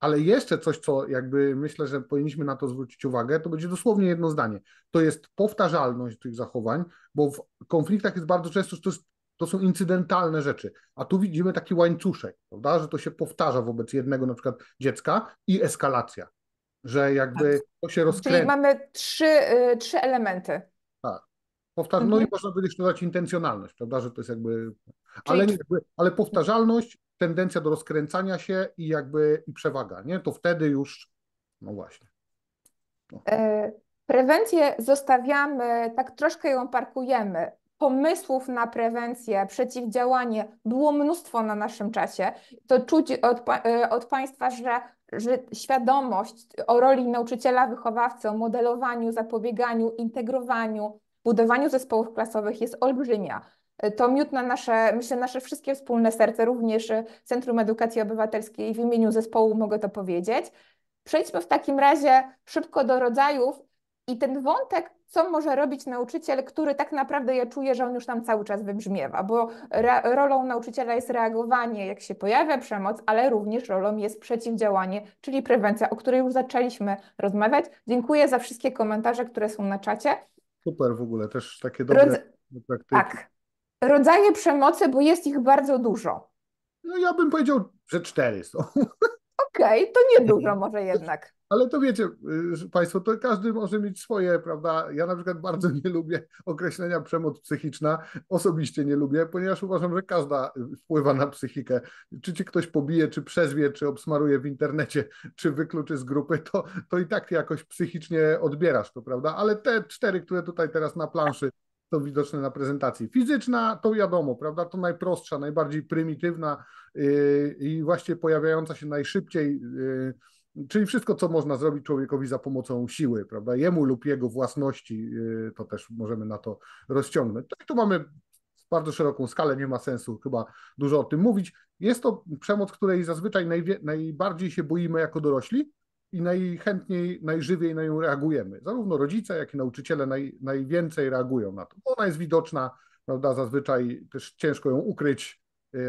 [SPEAKER 4] Ale jeszcze coś, co jakby myślę, że powinniśmy na to zwrócić uwagę, to będzie dosłownie jedno zdanie. To jest powtarzalność tych zachowań, bo w konfliktach jest bardzo często, że to, jest, to są incydentalne rzeczy. A tu widzimy taki łańcuszek, prawda? że to się powtarza wobec jednego na przykład dziecka i eskalacja, że jakby tak. to się rozkręca. Czyli
[SPEAKER 1] mamy trzy, yy, trzy elementy.
[SPEAKER 4] Tak. no i mhm. można by jeszcze dodać intencjonalność, prawda, że to jest jakby... Ale, nie, ale powtarzalność, tendencja do rozkręcania się i jakby i przewaga, nie? To wtedy już, no właśnie.
[SPEAKER 1] No. E, prewencję zostawiamy, tak troszkę ją parkujemy. Pomysłów na prewencję, przeciwdziałanie było mnóstwo na naszym czasie. To czuć od, e, od Państwa, że że świadomość o roli nauczyciela, wychowawcy, o modelowaniu, zapobieganiu, integrowaniu, budowaniu zespołów klasowych jest olbrzymia. E, to miód na nasze, myślę, nasze wszystkie wspólne serce, również e, Centrum Edukacji Obywatelskiej w imieniu zespołu mogę to powiedzieć. Przejdźmy w takim razie szybko do rodzajów i ten wątek, co może robić nauczyciel, który tak naprawdę ja czuję, że on już tam cały czas wybrzmiewa, bo rolą nauczyciela jest reagowanie, jak się pojawia przemoc, ale również rolą jest przeciwdziałanie, czyli prewencja, o której już zaczęliśmy rozmawiać. Dziękuję za wszystkie komentarze, które są na czacie.
[SPEAKER 4] Super w ogóle, też takie dobre Rodz... praktyki.
[SPEAKER 1] Tak rodzaje przemocy, bo jest ich bardzo dużo. No ja bym powiedział,
[SPEAKER 4] że cztery są.
[SPEAKER 1] Okej, okay, to niedużo może
[SPEAKER 4] jednak. Ale to wiecie y, Państwo, to każdy może mieć swoje, prawda? Ja na przykład bardzo nie lubię określenia przemoc psychiczna, osobiście nie lubię, ponieważ uważam, że każda y, wpływa na psychikę. Czy ci ktoś pobije, czy przezwie, czy obsmaruje w internecie, czy wykluczy z grupy, to, to i tak ty jakoś psychicznie odbierasz to, prawda? Ale te cztery, które tutaj teraz na planszy to widoczne na prezentacji. Fizyczna to wiadomo, prawda? To najprostsza, najbardziej prymitywna yy, i właśnie pojawiająca się najszybciej. Yy, czyli wszystko, co można zrobić człowiekowi za pomocą siły, prawda? Jemu lub jego własności, yy, to też możemy na to rozciągnąć. Tak, tu mamy bardzo szeroką skalę, nie ma sensu chyba dużo o tym mówić. Jest to przemoc, której zazwyczaj najbardziej się boimy jako dorośli, i najchętniej, najżywiej na nią reagujemy. Zarówno rodzice, jak i nauczyciele naj, najwięcej reagują na to. Ona jest widoczna, prawda, zazwyczaj też ciężko ją ukryć, yy,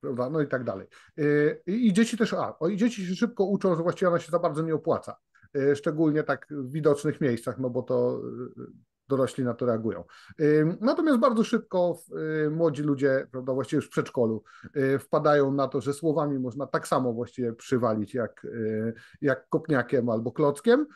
[SPEAKER 4] prawda, no i tak dalej. Yy, I dzieci też, a, o, i dzieci się szybko uczą, że właściwie ona się za bardzo nie opłaca, yy, szczególnie tak w widocznych miejscach, no bo to y, dorośli na to reagują. Natomiast bardzo szybko y, młodzi ludzie, prawda, właściwie już w przedszkolu, y, wpadają na to, że słowami można tak samo właściwie przywalić jak, y, jak kopniakiem albo klockiem.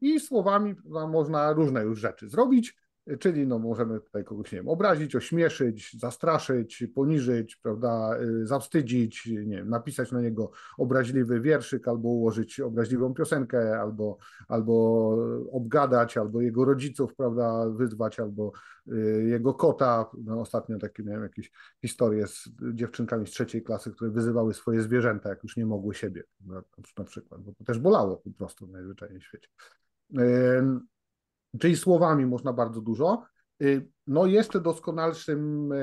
[SPEAKER 4] I słowami prawda, można różne już rzeczy zrobić. Czyli no, możemy tutaj kogoś, nie wiem, obrazić, ośmieszyć, zastraszyć, poniżyć, prawda, y, zawstydzić, nie wiem, napisać na niego obraźliwy wierszyk, albo ułożyć obraźliwą piosenkę, albo, albo obgadać, albo jego rodziców, prawda, wyzwać, albo y, jego kota. No, ostatnio takie miałem jakieś historie z dziewczynkami z trzeciej klasy, które wyzywały swoje zwierzęta, jak już nie mogły siebie, na przykład, bo to też bolało po prostu w najzwyczajniej w świecie czyli słowami można bardzo dużo. Y, no jeszcze doskonalszym e,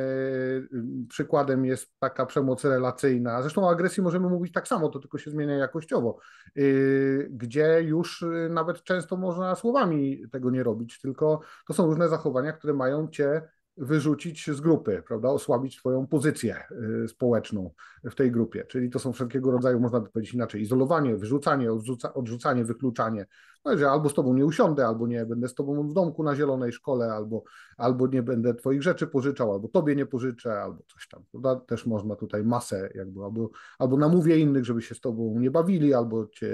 [SPEAKER 4] przykładem jest taka przemoc relacyjna. Zresztą o agresji możemy mówić tak samo, to tylko się zmienia jakościowo, y, gdzie już y, nawet często można słowami tego nie robić, tylko to są różne zachowania, które mają cię wyrzucić z grupy, prawda, osłabić twoją pozycję y, społeczną w tej grupie. Czyli to są wszelkiego rodzaju, można by powiedzieć inaczej, izolowanie, wyrzucanie, odrzuca, odrzucanie, wykluczanie. No, że albo z tobą nie usiądę, albo nie będę z tobą w domku na zielonej szkole, albo, albo nie będę twoich rzeczy pożyczał, albo tobie nie pożyczę, albo coś tam. Prawda? Też można tutaj masę jakby, albo, albo namówię innych, żeby się z tobą nie bawili, albo cię,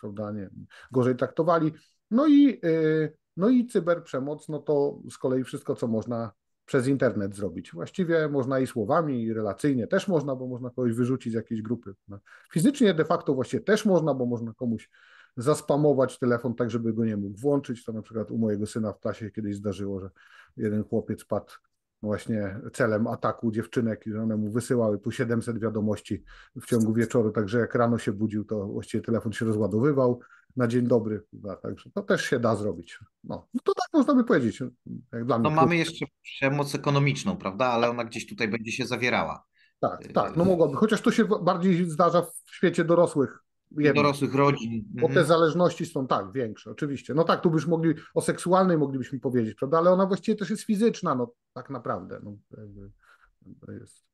[SPEAKER 4] prawda, nie, gorzej traktowali. No i, y, no i cyberprzemoc, no to z kolei wszystko, co można przez internet zrobić. Właściwie można i słowami, i relacyjnie też można, bo można kogoś wyrzucić z jakiejś grupy. No, fizycznie de facto właśnie też można, bo można komuś zaspamować telefon tak, żeby go nie mógł włączyć. To na przykład u mojego syna w klasie kiedyś zdarzyło, że jeden chłopiec padł właśnie celem ataku dziewczynek i one mu wysyłały po 700 wiadomości w ciągu wieczoru, także jak rano się budził, to właściwie telefon się rozładowywał na dzień dobry. Chyba, także to też się da zrobić. No, no to tak można by powiedzieć. Jak dla no mamy jeszcze
[SPEAKER 3] przemoc ekonomiczną, prawda? Ale ona gdzieś tutaj będzie się zawierała.
[SPEAKER 4] Tak, y, tak, no mogłaby. Chociaż to się bardziej zdarza w świecie dorosłych. Jednak. Dorosłych rodzin. Bo te mhm. zależności są tak większe, oczywiście. No tak, tu byśmy mogli o seksualnej moglibyśmy powiedzieć, prawda? Ale ona właściwie też jest fizyczna, no tak naprawdę. No, jest.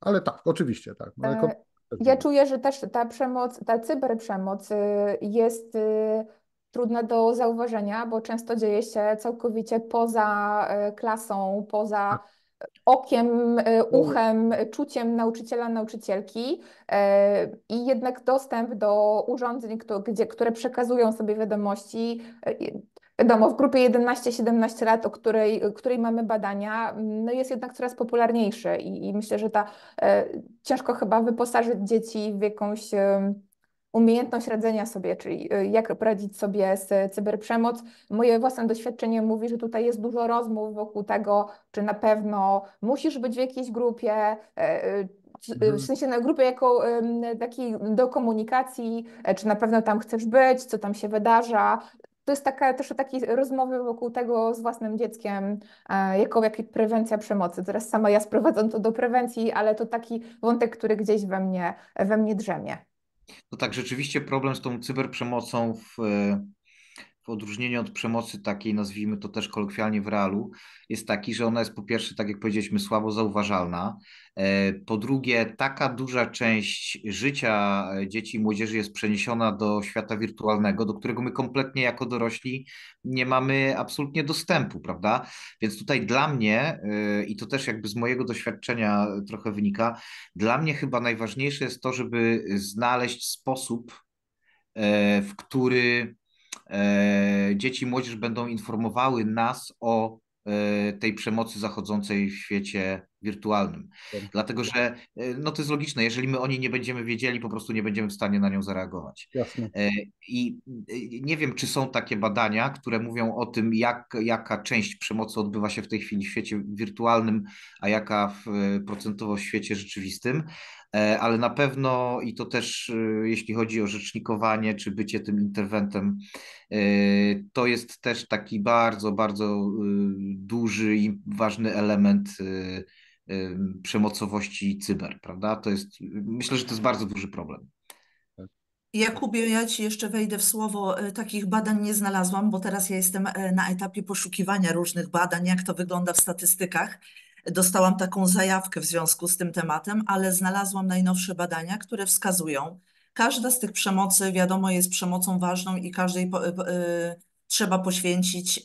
[SPEAKER 4] Ale tak, oczywiście tak. No, jako...
[SPEAKER 1] Ja mhm. czuję, że też ta przemoc, ta cyberprzemoc y, jest y, trudna do zauważenia, bo często dzieje się całkowicie poza y, klasą, poza tak. okiem, no. uchem, czuciem nauczyciela, nauczycielki i jednak dostęp do urządzeń, które przekazują sobie wiadomości wiadomo, w grupie 11-17 lat, o której, której mamy badania, no jest jednak coraz popularniejszy i, i myślę, że ta e, ciężko chyba wyposażyć dzieci w jakąś e, umiejętność radzenia sobie, czyli e, jak poradzić sobie z cyberprzemoc. Moje własne doświadczenie mówi, że tutaj jest dużo rozmów wokół tego, czy na pewno musisz być w jakiejś grupie, e, e, mhm. w sensie na grupie jako taki do komunikacji, czy na pewno tam chcesz być, co tam się wydarza to jest taka, też takie rozmowy wokół tego z własnym dzieckiem, e, jako jak prewencja przemocy. Teraz sama ja sprowadzam to do prewencji, ale to taki wątek, który gdzieś we mnie, we mnie drzemie.
[SPEAKER 3] No tak, rzeczywiście problem z tą cyberprzemocą w e, w odróżnieniu od przemocy takiej, nazwijmy to też kolokwialnie w realu, jest taki, że ona jest po pierwsze, tak jak powiedzieliśmy, słabo zauważalna. E, po drugie, taka duża część życia e, dzieci i młodzieży jest przeniesiona do świata wirtualnego, do którego my kompletnie jako dorośli nie mamy absolutnie dostępu, prawda? Więc tutaj dla mnie, e, i to też jakby z mojego doświadczenia trochę wynika, dla mnie chyba najważniejsze jest to, żeby znaleźć sposób, w który E, dzieci i młodzież będą informowały nas o e, tej przemocy zachodzącej w świecie wirtualnym. Tak. Dlatego, że e, no to jest logiczne, jeżeli my o niej nie będziemy wiedzieli, po prostu nie będziemy w stanie na nią zareagować. Jasne. I nie wiem, czy są takie badania, które mówią o tym, jak, jaka część przemocy odbywa się w tej chwili w świecie wirtualnym, a jaka w, procentowo w świecie rzeczywistym, E, ale na pewno i to też e, jeśli chodzi o rzecznikowanie czy bycie tym interwentem, e, to jest też taki bardzo, bardzo duży i ważny element przemocowości cyber, prawda? To jest, myślę, że to jest bardzo duży problem.
[SPEAKER 2] Jakubie, ja Ci jeszcze wejdę w słowo. Takich badań nie znalazłam, bo teraz ja jestem na etapie poszukiwania różnych badań, jak to wygląda w statystykach dostałam taką zajawkę w związku z tym tematem, ale znalazłam najnowsze badania, które wskazują, każda z tych przemocy, wiadomo, jest przemocą ważną i każdej po, y, y trzeba poświęcić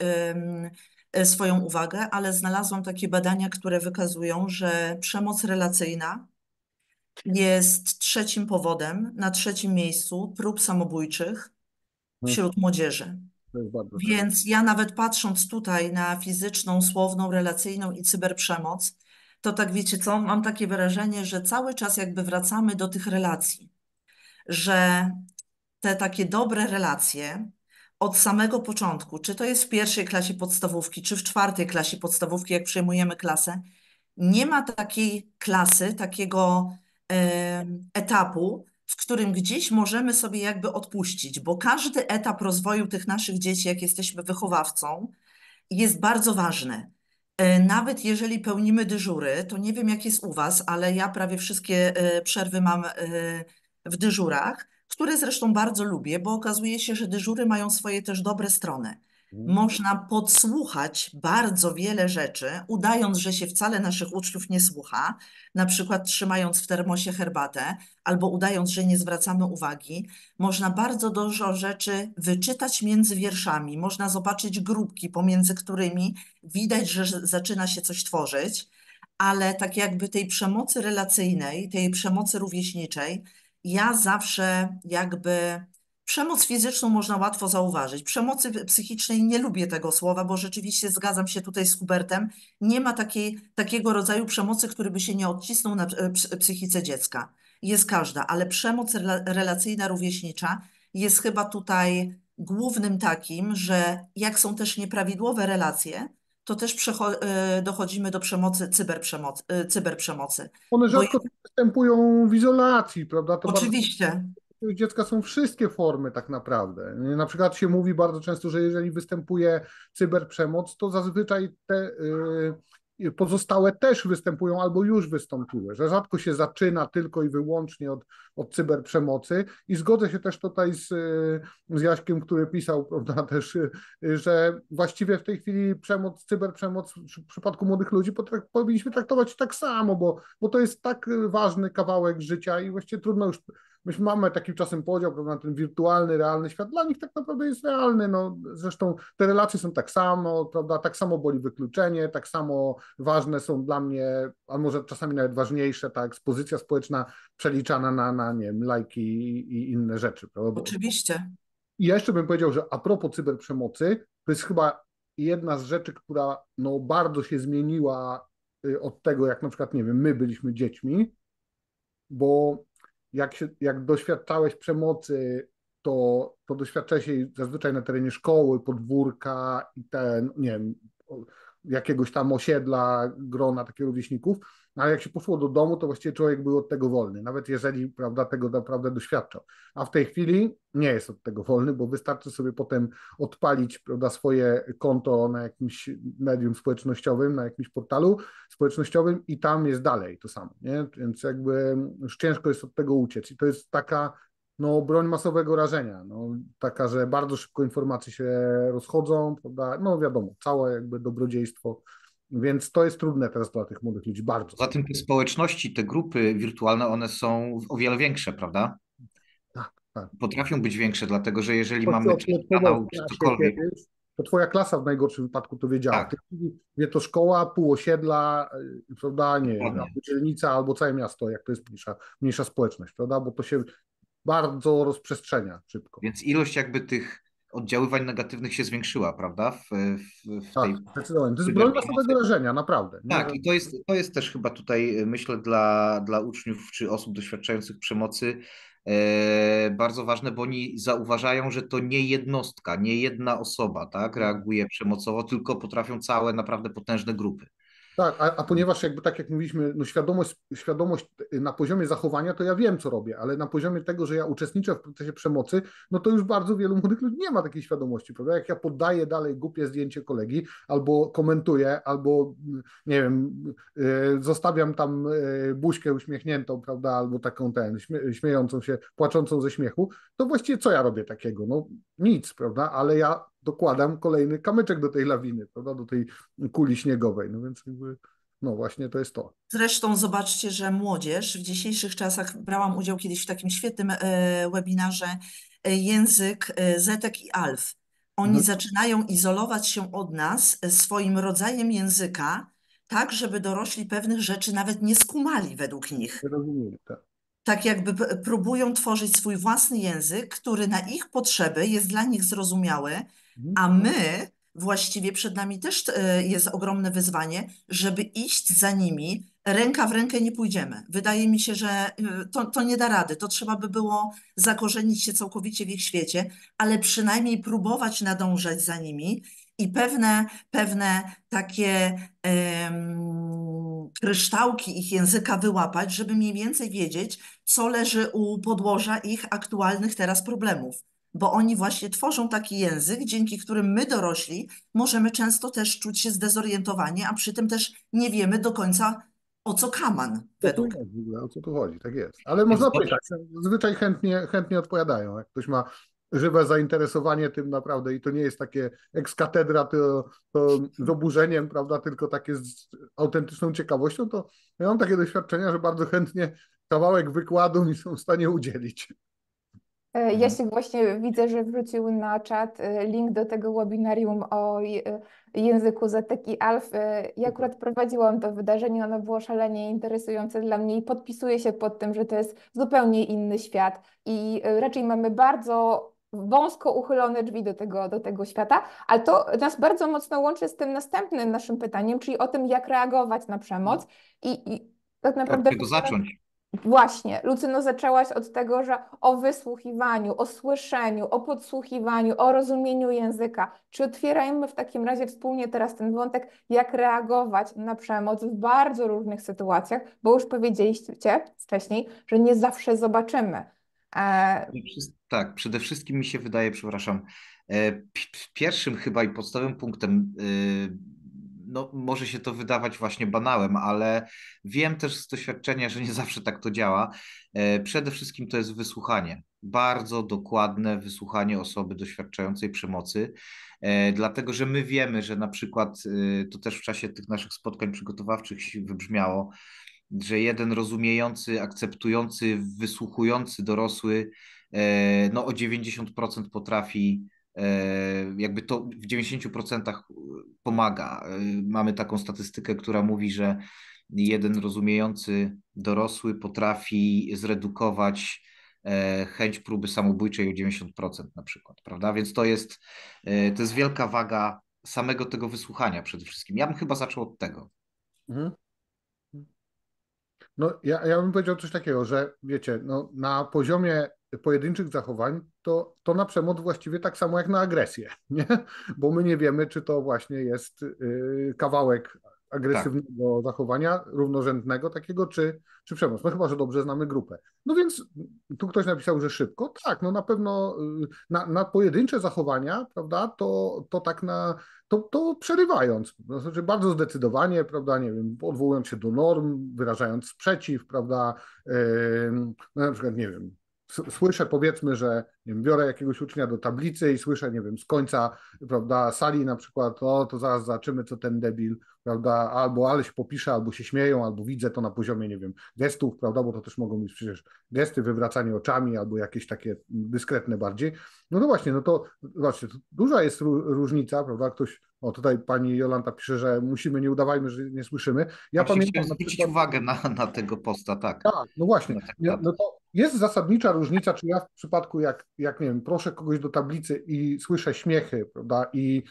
[SPEAKER 2] y, swoją uwagę, ale znalazłam takie badania, które wykazują, że przemoc relacyjna jest trzecim powodem, na trzecim miejscu prób samobójczych hmm. wśród młodzieży. Więc ja nawet patrząc tutaj na fizyczną, słowną, relacyjną i cyberprzemoc, to tak wiecie co, mam takie wyrażenie, że cały czas jakby wracamy do tych relacji, że te takie dobre relacje od samego początku, czy to jest w pierwszej klasie podstawówki, czy w czwartej klasie podstawówki, jak przejmujemy klasę, nie ma takiej klasy, takiego e, etapu, w którym gdzieś możemy sobie jakby odpuścić, bo każdy etap rozwoju tych naszych dzieci, jak jesteśmy wychowawcą, jest bardzo ważny. E, nawet jeżeli pełnimy dyżury, to nie wiem jak jest u Was, ale ja prawie wszystkie e, przerwy mam e, w dyżurach, które zresztą bardzo lubię, bo okazuje się, że dyżury mają swoje też dobre strony. Mhm. Można podsłuchać bardzo wiele rzeczy, udając, że się wcale naszych uczniów nie słucha, na przykład trzymając w termosie herbatę albo udając, że nie zwracamy uwagi. Można bardzo dużo rzeczy wyczytać między wierszami, można zobaczyć grupki, pomiędzy którymi widać, że zaczyna się coś tworzyć, ale tak jakby tej przemocy relacyjnej, tej przemocy rówieśniczej, ja zawsze jakby Przemoc fizyczną można łatwo zauważyć. Przemocy psychicznej nie lubię tego słowa, bo rzeczywiście zgadzam się tutaj z Hubertem. Nie ma takiej, takiego rodzaju przemocy, który by się nie odcisnął na e, psychice dziecka. Jest każda, ale przemoc relacyjna rówieśnicza jest chyba tutaj głównym takim, że jak są też nieprawidłowe relacje, to też e, dochodzimy do przemocy, cyberprzemocy. E, cyberprzemocy. One rzadko
[SPEAKER 4] Bo... występują w izolacji, prawda? To oczywiście. Bardzo dziecka są wszystkie formy tak naprawdę. Na przykład się mówi bardzo często, że jeżeli występuje cyberprzemoc, to zazwyczaj te y, pozostałe też występują albo już wystąpiły, że rzadko się zaczyna tylko i wyłącznie od, od cyberprzemocy. I zgodzę się też tutaj z, y, z Jaśkiem, który pisał, prawda, też, y, że właściwie w tej chwili przemoc, cyberprzemoc w przypadku młodych ludzi potrakt, powinniśmy traktować tak samo, bo, bo to jest tak ważny kawałek życia i właściwie trudno już Myśmy mamy taki czasem podział na ten wirtualny, realny świat. Dla nich tak naprawdę jest realny. No, zresztą te relacje są tak samo, prawda, tak samo boli wykluczenie, tak samo ważne są dla mnie, a może czasami nawet ważniejsze, ta ekspozycja społeczna przeliczana na, na nie wiem, lajki i, inne rzeczy. Prawda? Oczywiście. I ja jeszcze bym powiedział, że a propos cyberprzemocy, to jest chyba jedna z rzeczy, która no, bardzo się zmieniła y, od tego, jak na przykład, nie wiem, my byliśmy dziećmi, bo jak, się, jak doświadczałeś przemocy, to, to doświadczałeś jej zazwyczaj na terenie szkoły, podwórka i ten, nie wiem, jakiegoś tam osiedla, grona takich rówieśników no, ale jak się poszło do domu, to właściwie człowiek był od tego wolny, nawet jeżeli prawda, tego naprawdę doświadczał. A w tej chwili nie jest od tego wolny, bo wystarczy sobie potem odpalić prawda, swoje konto na jakimś medium społecznościowym, na jakimś portalu społecznościowym i tam jest dalej to samo. Nie? Więc jakby już ciężko jest od tego uciec. I to jest taka no, broń masowego rażenia, no, taka, że bardzo szybko informacje się rozchodzą, prawda? no wiadomo, całe jakby dobrodziejstwo więc to jest trudne teraz dla tych młodych ludzi, bardzo. Poza
[SPEAKER 3] tym te społeczności, te grupy wirtualne, one są o wiele większe, prawda? Tak, tak. Potrafią być większe, dlatego że jeżeli to, mamy to, to, kanał czy cokolwiek...
[SPEAKER 4] to twoja klasa w najgorszym wypadku to wiedziała. Tak. Wie to szkoła, pół osiedla, y, prawda, nie, albo dzielnica, albo całe miasto, jak to jest mniejsza, mniejsza społeczność, prawda, bo to się bardzo rozprzestrzenia
[SPEAKER 3] szybko. Więc ilość jakby tych oddziaływań negatywnych się zwiększyła, prawda? W, w, w tak, tej... zdecydowanie. To jest broń masowego rażenia, naprawdę. Nie tak, i to jest, to jest też chyba tutaj, y, myślę, dla, dla uczniów czy osób doświadczających przemocy e, bardzo ważne, bo oni zauważają, że to nie jednostka, nie jedna osoba tak, reaguje przemocowo, tylko potrafią całe naprawdę potężne grupy.
[SPEAKER 4] Tak, a, a, ponieważ jakby tak jak mówiliśmy, no świadomość, świadomość y, na poziomie zachowania, to ja wiem, co robię, ale na poziomie tego, że ja uczestniczę w procesie przemocy, no to już bardzo wielu młodych ludzi nie ma takiej świadomości, prawda? Jak ja poddaję dalej głupie zdjęcie kolegi, albo komentuję, albo mm, nie wiem, y, zostawiam tam y, buźkę uśmiechniętą, prawda, albo taką ten, śmiejącą się, płaczącą ze śmiechu, to właściwie co ja robię takiego? No nic, prawda, ale ja dokładam kolejny kamyczek do tej lawiny, prawda, do tej kuli śniegowej. No więc jakby, no właśnie to jest to.
[SPEAKER 2] Zresztą zobaczcie, że młodzież w dzisiejszych czasach, brałam udział kiedyś w takim świetnym e, webinarze e, język e, Zetek i Alf. Oni no. zaczynają izolować się od nas swoim rodzajem języka, tak żeby dorośli pewnych rzeczy nawet nie skumali według nich. Rozumiem, tak. tak jakby próbują tworzyć swój własny język, który na ich potrzeby jest dla nich zrozumiały, Mhm. A my właściwie przed nami też e, jest ogromne wyzwanie, żeby iść za nimi, ręka w rękę nie pójdziemy. Wydaje mi się, że e, to, to nie da rady. To trzeba by było zakorzenić się całkowicie w ich świecie, ale przynajmniej próbować nadążać za nimi i pewne, pewne takie um, kryształki ich języka wyłapać, żeby mniej więcej wiedzieć, co leży u podłoża ich aktualnych teraz problemów bo oni właśnie tworzą taki język, dzięki którym my dorośli możemy często też czuć się zdezorientowani, a przy tym też nie wiemy do końca, o co kaman
[SPEAKER 4] według. O co tu chodzi, tak jest. Ale można powiedzieć, tak. zwyczaj chętnie, chętnie odpowiadają. Jak ktoś ma żywe zainteresowanie tym naprawdę i to nie jest takie ekskatedra to, to z oburzeniem, prawda, tylko takie z autentyczną ciekawością, to ja mam takie doświadczenia, że bardzo chętnie kawałek wykładu mi są w stanie udzielić.
[SPEAKER 1] E, Jasiek mhm. właśnie widzę, że wrócił na czat e, link do tego webinarium o języku zetek i alf. E, ja mhm. akurat prowadziłam to wydarzenie, ono było szalenie interesujące dla mnie i podpisuję się pod tym, że to jest zupełnie inny świat i raczej mamy bardzo wąsko uchylone drzwi do tego, do tego świata, ale to nas bardzo mocno łączy z tym następnym naszym pytaniem, czyli o tym, jak reagować na przemoc mhm. i, i tak, tak naprawdę... Od tego zacząć. Właśnie, Lucyno, zaczęłaś od tego, że o wysłuchiwaniu, o słyszeniu, o podsłuchiwaniu, o rozumieniu języka. Czy otwierajmy w takim razie wspólnie teraz ten wątek, jak reagować na przemoc w bardzo różnych sytuacjach, bo już powiedzieliście wcześniej, że nie zawsze zobaczymy. E... Tak,
[SPEAKER 3] przede wszystkim mi się wydaje, przepraszam, e, pierwszym chyba i podstawowym punktem e, no, może się to wydawać właśnie banałem, ale wiem też z doświadczenia, że nie zawsze tak to działa. E, przede wszystkim to jest wysłuchanie. Bardzo dokładne wysłuchanie osoby doświadczającej przemocy, e, dlatego że my wiemy, że na przykład e, to też w czasie tych naszych spotkań przygotowawczych wybrzmiało, że jeden rozumiejący, akceptujący, wysłuchujący dorosły no o 90% potrafi E, jakby to w 90% e, pomaga. E, mamy taką statystykę, która mówi, że jeden rozumiejący dorosły potrafi zredukować chęć próby samobójczej o 90% na przykład, prawda? Więc to jest, to jest wielka waga samego tego wysłuchania przede wszystkim. Ja bym chyba zaczął od tego. Mhm.
[SPEAKER 4] No ja, ja bym powiedział coś takiego, że wiecie, no, na poziomie pojedynczych zachowań, to, to na przemoc właściwie tak samo jak na agresję, nie? bo my nie wiemy, czy to właśnie jest y, kawałek agresywnego tak. zachowania, równorzędnego takiego, czy, czy przemoc. No chyba, że dobrze znamy grupę. No więc tu ktoś napisał, że szybko. Tak, no na pewno y, na, na pojedyncze zachowania, prawda, to, to tak na, to, to przerywając, to znaczy bardzo zdecydowanie, prawda, nie wiem, odwołując się do norm, wyrażając sprzeciw, prawda, yy, no na przykład, nie wiem, słyszę powiedzmy, że nie wiem, biorę jakiegoś ucznia do tablicy i słyszę, nie wiem, z końca prawda, sali na przykład, o to zaraz zobaczymy, co ten debil prawda, albo aleś się popisze, albo się śmieją, albo widzę to na poziomie, nie wiem, gestów, prawda, bo to też mogą być przecież gesty, wywracanie oczami, albo jakieś takie dyskretne bardziej. No to właśnie, no to zobaczcie, duża jest różnica, prawda, ktoś, o tutaj pani Jolanta pisze, że musimy, nie udawajmy, że nie słyszymy. Ja pamiętam... Zwrócić
[SPEAKER 3] przykład... uwagę na, na tego posta, tak.
[SPEAKER 4] Tak, no właśnie. No to jest zasadnicza różnica, czy ja w przypadku, jak, jak nie wiem, proszę kogoś do tablicy i słyszę śmiechy, prawda, i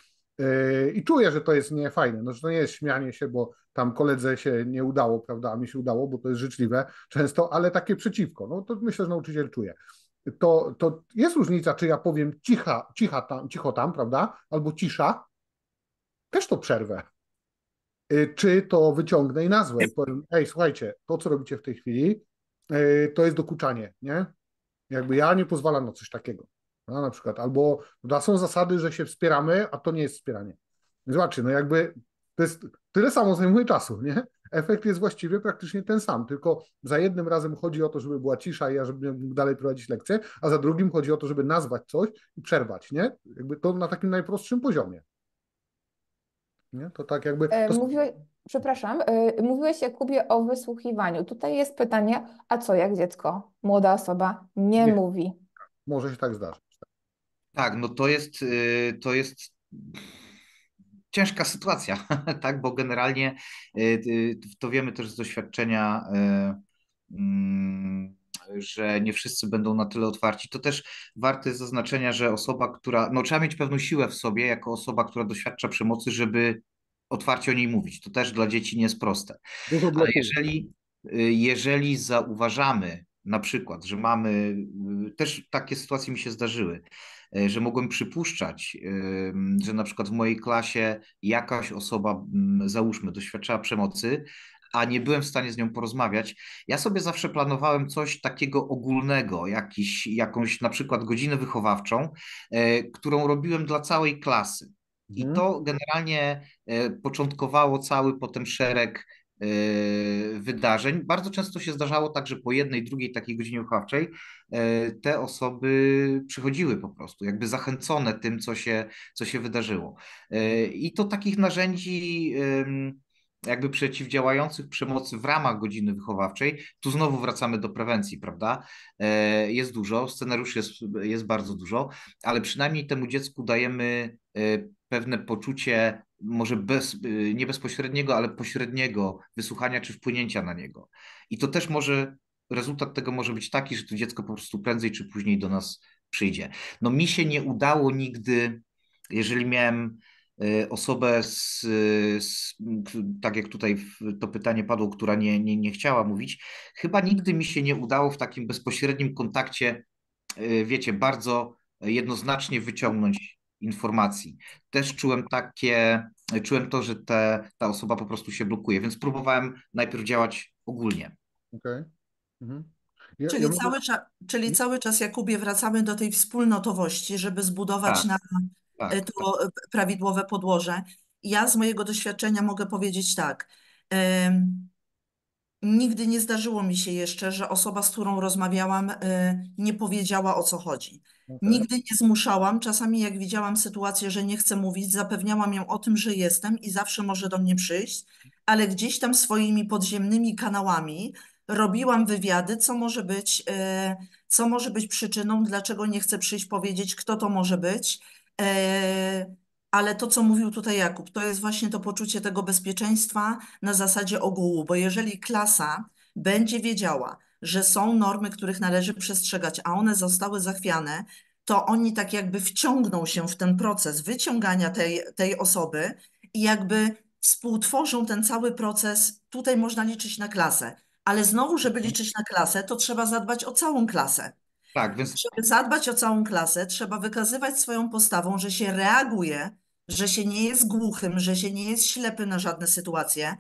[SPEAKER 4] i czuję, że to jest niefajne, no, że to nie jest śmianie się, bo tam koledze się nie udało, prawda, a mi się udało, bo to jest życzliwe często, ale takie przeciwko, no to myślę, że nauczyciel czuje. To, to jest różnica, czy ja powiem cicha, cicha tam, cicho tam, prawda, albo cisza, też to przerwę. Y, czy to wyciągnę i nazwę i powiem, ej, słuchajcie, to co robicie w tej chwili, y, to jest dokuczanie, nie? Jakby ja nie pozwalam na coś takiego. No, na przykład, albo no, są zasady, że się wspieramy, a to nie jest wspieranie. Zobaczcie, no jakby to jest tyle samo zajmuje czasu, nie? Efekt jest właściwie praktycznie ten sam, tylko za jednym razem chodzi o to, żeby była cisza i ja żebym mógł dalej prowadzić lekcję, a za drugim chodzi o to, żeby nazwać coś i przerwać, nie? Jakby to na takim najprostszym poziomie. Nie? To tak jakby... E, to...
[SPEAKER 1] Mówiłeś, przepraszam, e, mówiłeś Jakubie o wysłuchiwaniu. Tutaj jest pytanie, a co jak dziecko, młoda osoba nie, nie. mówi?
[SPEAKER 3] Może się tak zdarzyć. Tak, no to jest, y, to jest ciężka sytuacja, tak, bo generalnie y, y, to wiemy też z doświadczenia, mm, że nie wszyscy będą na tyle otwarci. To też warte jest zaznaczenia, że osoba, która, no trzeba mieć pewną siłę w sobie, jako osoba, która doświadcza przemocy, żeby otwarcie o niej mówić. To też dla dzieci nie jest proste. jeżeli, jeżeli zauważamy na przykład, że mamy, też takie sytuacje mi się zdarzyły, E, że mogłem przypuszczać, że na przykład w mojej klasie jakaś osoba, załóżmy, doświadczała przemocy, a nie byłem w stanie z nią porozmawiać. Ja sobie zawsze planowałem coś takiego ogólnego, jakiś, jakąś na przykład godzinę wychowawczą, e, którą robiłem dla całej klasy. I mhm. to generalnie e, początkowało cały potem szereg E, wydarzeń. Bardzo często się zdarzało tak, że po jednej, drugiej takiej godzinie wychowawczej, e, te osoby przychodziły po prostu, jakby zachęcone tym, co się, co się wydarzyło. E, I to takich narzędzi jakby przeciwdziałających przemocy w ramach godziny wychowawczej, tu znowu wracamy do prewencji, prawda? Jest dużo, scenariusz jest, jest bardzo dużo, ale przynajmniej temu dziecku dajemy pewne poczucie może bez, y, nie bezpośredniego, ale pośredniego wysłuchania czy wpłynięcia na niego. I to też może, rezultat tego może być taki, że to dziecko po prostu prędzej czy później do nas przyjdzie. No mi się nie udało nigdy, jeżeli miałem y, osobę, z, z, tak jak tutaj to pytanie padło, która nie, nie, nie chciała mówić, chyba nigdy mi się nie udało w takim bezpośrednim kontakcie, y, wiecie, bardzo jednoznacznie wyciągnąć informacji. Też czułem takie, czułem to, że te, ta osoba po prostu się blokuje, więc próbowałem najpierw działać ogólnie. Okej.
[SPEAKER 4] Okay. Mhm. Ja, czyli, ja cały
[SPEAKER 2] czas, czyli hmm? cały czas, Jakubie, wracamy do tej wspólnotowości, żeby zbudować tak, na tak, e, tak. to tak. prawidłowe podłoże. Ja z mojego doświadczenia mogę powiedzieć tak. Nigdy nie zdarzyło mi się jeszcze, że osoba, z którą rozmawiałam, y, nie powiedziała o co chodzi. Okay. Nigdy nie zmuszałam. Czasami, jak widziałam sytuację, że nie chcę mówić, zapewniałam ją o tym, że jestem i zawsze może do mnie przyjść, ale gdzieś tam swoimi podziemnymi kanałami robiłam wywiady, co może być, y, co może być przyczyną, dlaczego nie chcę przyjść powiedzieć, kto to może być. Y, ale to, co mówił tutaj Jakub, to jest właśnie to poczucie tego bezpieczeństwa na zasadzie ogółu, bo jeżeli klasa będzie wiedziała, że są normy, których należy przestrzegać, a one zostały zachwiane, to oni tak jakby wciągną się w ten proces wyciągania tej, tej osoby i jakby współtworzą ten cały proces. Tutaj można liczyć na klasę, ale znowu, żeby mhm. liczyć na klasę, to trzeba zadbać o całą klasę. Tak, więc... Żeby zadbać o całą klasę, trzeba wykazywać swoją postawą, że się reaguje że się nie jest głuchym, że się nie jest ślepy na żadne sytuacje,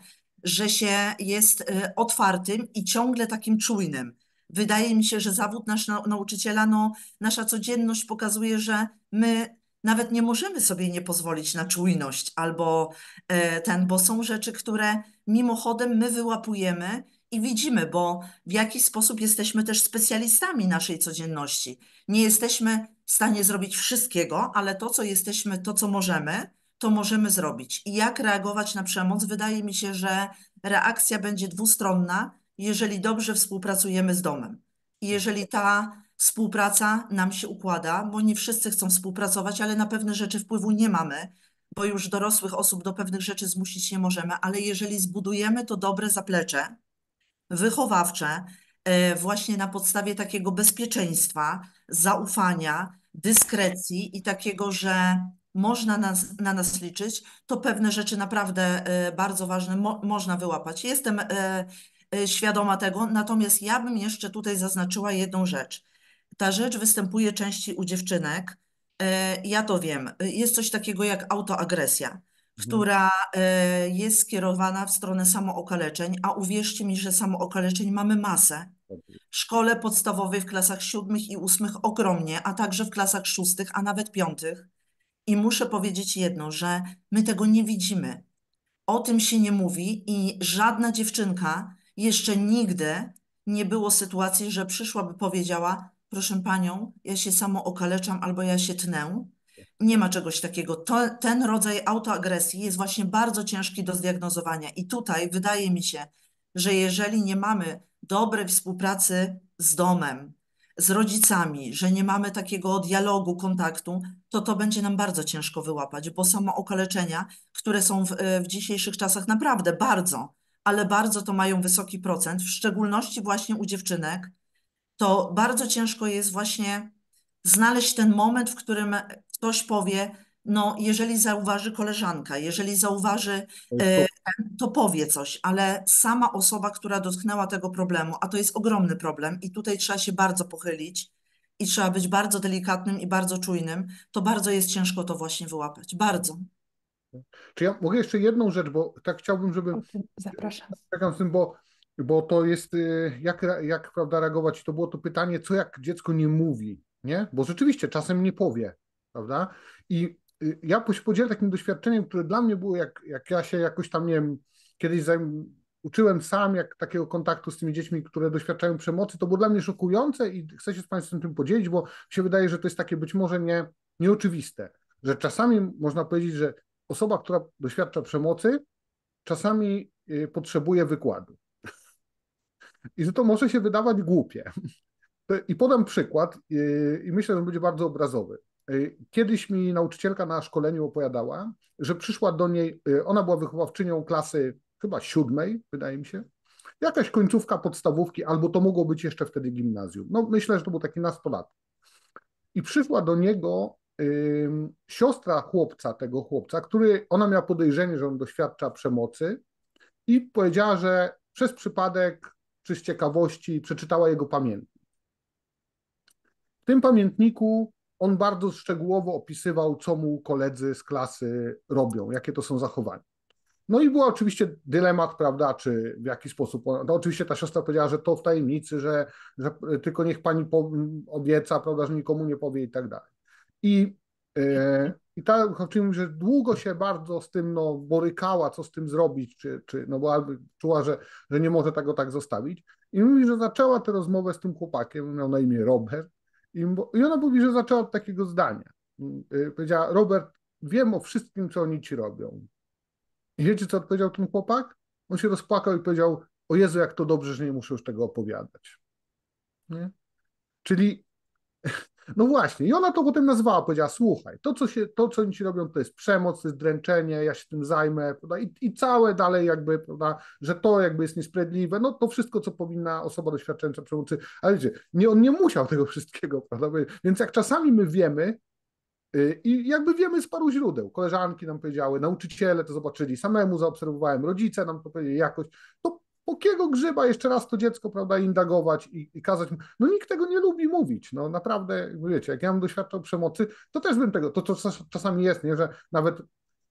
[SPEAKER 2] że się jest y, otwartym i ciągle takim czujnym. Wydaje mi się, że zawód nasz nauczyciela, no, nasza codzienność pokazuje, że my nawet nie możemy sobie nie pozwolić na czujność albo e, ten, bo są rzeczy, które mimochodem my wyłapujemy i widzimy, bo w jaki sposób jesteśmy też specjalistami naszej codzienności. Nie jesteśmy w stanie zrobić wszystkiego, ale to, co jesteśmy, to, co możemy, to możemy zrobić. I jak reagować na przemoc? Wydaje mi się, że reakcja będzie dwustronna, jeżeli dobrze współpracujemy z domem. I jeżeli ta współpraca nam się układa, bo nie wszyscy chcą współpracować, ale na pewne rzeczy wpływu nie mamy, bo już dorosłych osób do pewnych rzeczy zmusić nie możemy, ale jeżeli zbudujemy to dobre zaplecze, wychowawcze, e, właśnie na podstawie takiego bezpieczeństwa, zaufania, dyskrecji i takiego, że można nas, na nas liczyć, to pewne rzeczy naprawdę e, bardzo ważne mo można wyłapać. Jestem e, świadoma tego, natomiast ja bym jeszcze tutaj zaznaczyła jedną rzecz. Ta rzecz występuje częściej u dziewczynek. Ja to wiem. Jest coś takiego jak autoagresja. No. która e, jest skierowana w stronę samookaleczeń, a uwierzcie mi, że samookaleczeń mamy masę. W szkole podstawowej w klasach siódmych i ósmych ogromnie, a także w klasach szóstych, a nawet piątych. I muszę powiedzieć jedno, że my tego nie widzimy. O tym się nie mówi i żadna dziewczynka jeszcze nigdy nie było sytuacji, że przyszłaby powiedziała, proszę panią, ja się samookaleczam albo ja się tnę, nie ma czegoś takiego. To, ten rodzaj autoagresji jest właśnie bardzo ciężki do zdiagnozowania. I tutaj wydaje mi się, że jeżeli nie mamy dobrej współpracy z domem, z rodzicami, że nie mamy takiego dialogu, kontaktu, to to będzie nam bardzo ciężko wyłapać, bo samo okaleczenia, które są w, w dzisiejszych czasach naprawdę bardzo, ale bardzo to mają wysoki procent, w szczególności właśnie u dziewczynek, to bardzo ciężko jest właśnie znaleźć ten moment, w którym Ktoś powie, no jeżeli zauważy koleżanka, jeżeli zauważy, e, to powie coś, ale sama osoba, która dotknęła tego problemu, a to jest ogromny problem i tutaj trzeba się bardzo pochylić i trzeba być bardzo delikatnym i bardzo czujnym, to bardzo jest ciężko to właśnie wyłapać. Bardzo.
[SPEAKER 4] Czy ja mogę jeszcze jedną rzecz, bo tak chciałbym, żeby... Zapraszam. Zapraszam z tym, bo, bo to jest, y, jak, jak prawda reagować, to było to pytanie, co jak dziecko nie mówi, nie? Bo rzeczywiście czasem nie powie, prawda? I y, ja się podzielę takim doświadczeniem, które dla mnie było, jak, jak ja się jakoś tam, nie wiem, kiedyś zajm, uczyłem sam, jak takiego kontaktu z tymi dziećmi, które doświadczają przemocy, to było dla mnie szokujące i chcę się z Państwem tym podzielić, bo mi się wydaje, że to jest takie być może nie, nieoczywiste, że czasami można powiedzieć, że osoba, która doświadcza przemocy, czasami y, potrzebuje wykładu. I że to może się wydawać głupie. I podam przykład, y, i myślę, że będzie bardzo obrazowy. Y, kiedyś mi nauczycielka na szkoleniu opowiadała, że przyszła do niej, y, ona była wychowawczynią klasy chyba siódmej, wydaje mi się, jakaś końcówka podstawówki, albo to mogło być jeszcze wtedy gimnazjum. No myślę, że to był taki nastolatek. I przyszła do niego y, siostra chłopca, tego chłopca, który, ona miała podejrzenie, że on doświadcza przemocy i powiedziała, że przez przypadek, czy z ciekawości, przeczytała jego pamiętnik. W tym pamiętniku on bardzo szczegółowo opisywał, co mu koledzy z klasy robią, jakie to są zachowania. No i był oczywiście dylemat, prawda, czy w jaki sposób. Ona, no oczywiście ta siostra powiedziała, że to w tajemnicy, że, że tylko niech pani po, obieca, prawda, że nikomu nie powie i tak dalej. I, yy, i ta chłopczyni mówi, że długo się bardzo z tym no, borykała, co z tym zrobić, czy, czy no bo czuła, że, że nie może tego tak zostawić. I mówi, że zaczęła tę rozmowę z tym chłopakiem, miał na imię Robert, i, I ona mówi, że zaczęła od takiego zdania. Mm, y, powiedziała, Robert, wiem o wszystkim, co oni ci robią. I wiecie, co odpowiedział ten chłopak? On się rozpłakał i powiedział, o Jezu, jak to dobrze, że nie muszę już tego opowiadać. Nie? Czyli no właśnie, i ona to potem nazwała, powiedziała, słuchaj, to co, się, to, co oni ci robią, to jest przemoc, to jest dręczenie, ja się tym zajmę, prawda? I, i całe dalej jakby, prawda, że to jakby jest niesprawiedliwe, no to wszystko, co powinna osoba doświadczająca przemocy, ale wiecie, nie, on nie musiał tego wszystkiego, prawda? Więc jak czasami my wiemy, y, i jakby wiemy z paru źródeł, koleżanki nam powiedziały, nauczyciele to zobaczyli, samemu zaobserwowałem, rodzice nam to powiedzieli jakoś, to pokiego grzyba jeszcze raz to dziecko, prawda, indagować i, i kazać mu. No nikt tego nie lubi mówić, no naprawdę, wiecie, jak ja bym doświadczał przemocy, to też bym tego, to, to czasami jest, nie, że nawet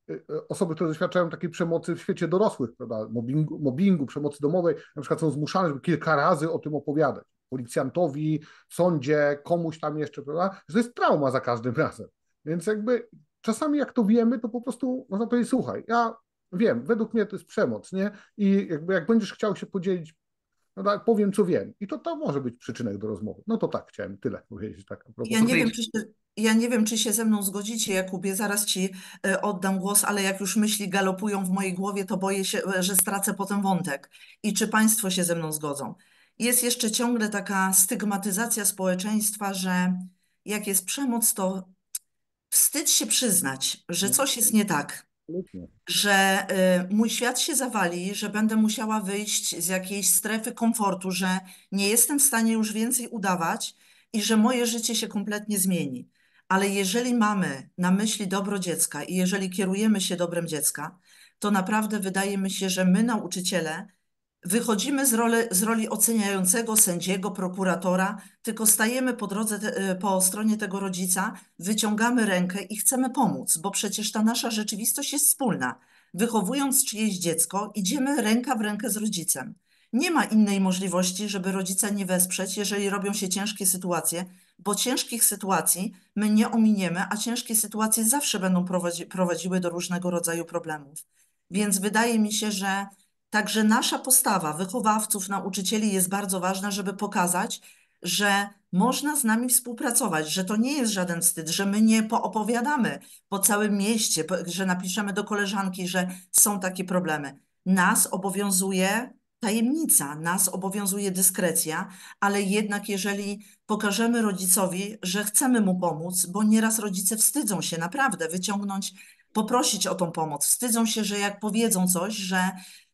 [SPEAKER 4] y, y, osoby, które doświadczają takiej przemocy w świecie dorosłych, prawda, mobbingu, mobbingu przemocy domowej, na przykład są zmuszane, żeby kilka razy o tym opowiadać. Policjantowi, sądzie, komuś tam jeszcze, prawda, że to jest trauma za każdym razem. Więc jakby czasami jak to wiemy, to po prostu można powiedzieć, słuchaj, ja wiem, według mnie to jest przemoc, nie? I jakby jak będziesz chciał się podzielić, no tak, powiem co wiem. I to, to może być przyczynek do rozmowy. No to tak, chciałem tyle powiedzieć. Tak, ja nie wiem, czy
[SPEAKER 2] ja nie wiem, czy się ze mną zgodzicie, Jakubie, zaraz ci e, oddam głos, ale jak już myśli galopują w mojej głowie, to boję się, e, że stracę potem wątek. I czy Państwo się ze mną zgodzą? Jest jeszcze ciągle taka stygmatyzacja społeczeństwa, że jak jest przemoc, to wstyd się przyznać, że coś jest nie tak że y, mój świat się zawali, że będę musiała wyjść z jakiejś strefy komfortu, że nie jestem w stanie już więcej udawać i że moje życie się kompletnie zmieni. Ale jeżeli mamy na myśli dobro dziecka i jeżeli kierujemy się dobrem dziecka, to naprawdę wydaje mi się, że my, nauczyciele, wychodzimy z, z roli oceniającego sędziego, prokuratora, tylko stajemy po drodze, e, po stronie tego rodzica, wyciągamy rękę i chcemy pomóc, bo przecież ta nasza rzeczywistość jest wspólna. Wychowując czyjeś dziecko, idziemy ręka w rękę z rodzicem. Nie ma innej możliwości, żeby rodzica nie wesprzeć, jeżeli robią się ciężkie sytuacje, bo ciężkich sytuacji my nie ominiemy, a ciężkie sytuacje zawsze będą prowadzi, prowadziły do różnego rodzaju problemów. Więc wydaje mi się, że Także nasza postawa wychowawców, nauczycieli jest bardzo ważna, żeby pokazać, że można z nami współpracować, że to nie jest żaden wstyd, że my nie poopowiadamy po całym mieście, że napiszemy do koleżanki, że są takie problemy. Nas obowiązuje tajemnica, nas obowiązuje dyskrecja, ale jednak jeżeli pokażemy rodzicowi, że chcemy mu pomóc, bo nieraz rodzice wstydzą się naprawdę wyciągnąć, poprosić o tą pomoc, wstydzą się, że jak powiedzą coś, że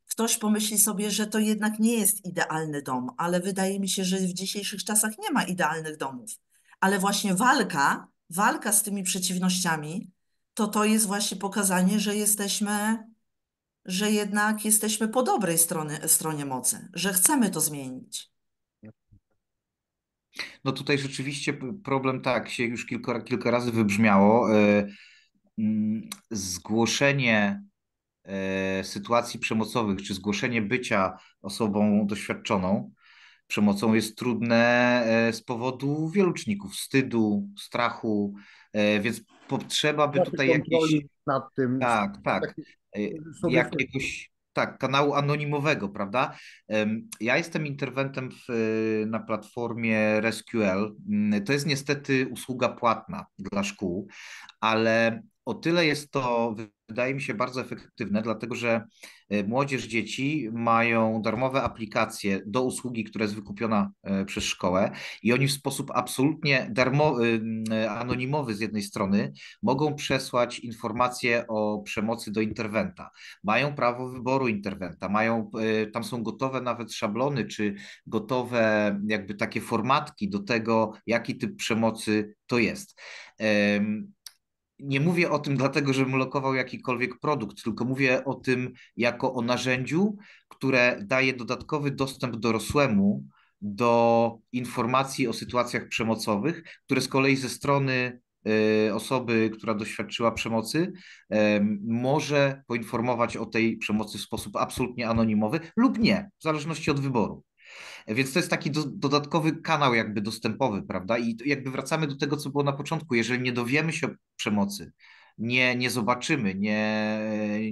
[SPEAKER 2] ktoś pomyśli sobie, że to jednak nie jest idealny dom, ale wydaje mi się, że w dzisiejszych czasach nie ma idealnych domów. Ale właśnie walka, walka z tymi przeciwnościami, to to jest właśnie pokazanie, że jesteśmy, że jednak jesteśmy po dobrej stronie, stronie mocy, że chcemy to zmienić.
[SPEAKER 3] No tutaj rzeczywiście problem tak się już kilka, kilka razy wybrzmiało. E, mm, zgłoszenie E, sytuacji przemocowych czy zgłoszenie bycia osobą doświadczoną przemocą jest trudne e, z powodu wielu czynników wstydu, strachu, e, więc potrzeba by tutaj jakiejś. nad tym. Tak, tak. Jakiegoś tak, kanału anonimowego, prawda? Ja jestem interwentem w, na platformie ResQL. Mm, to jest niestety usługa płatna dla szkół, ale o tyle jest to, wydaje mi się, bardzo efektywne, dlatego że e, młodzież, dzieci mają darmowe aplikacje do usługi, która jest wykupiona e, przez szkołę i oni w sposób absolutnie darmo y, anonimowy z jednej strony mogą przesłać informacje o przemocy do interwenta. Mają prawo wyboru interwenta, mają, e, tam są gotowe nawet szablony, czy gotowe jakby takie formatki do tego, jaki typ przemocy to jest nie mówię o tym dlatego, żebym lokował jakikolwiek produkt, tylko mówię o tym jako o narzędziu, które daje dodatkowy dostęp dorosłemu do informacji o sytuacjach przemocowych, które z kolei ze strony e, osoby, która doświadczyła przemocy, e, może poinformować o tej przemocy w sposób absolutnie anonimowy lub nie, w zależności od wyboru. Więc to jest taki do, dodatkowy kanał jakby dostępowy, prawda? I jakby wracamy do tego, co było na początku. Jeżeli nie dowiemy się o przemocy, nie, nie zobaczymy, nie,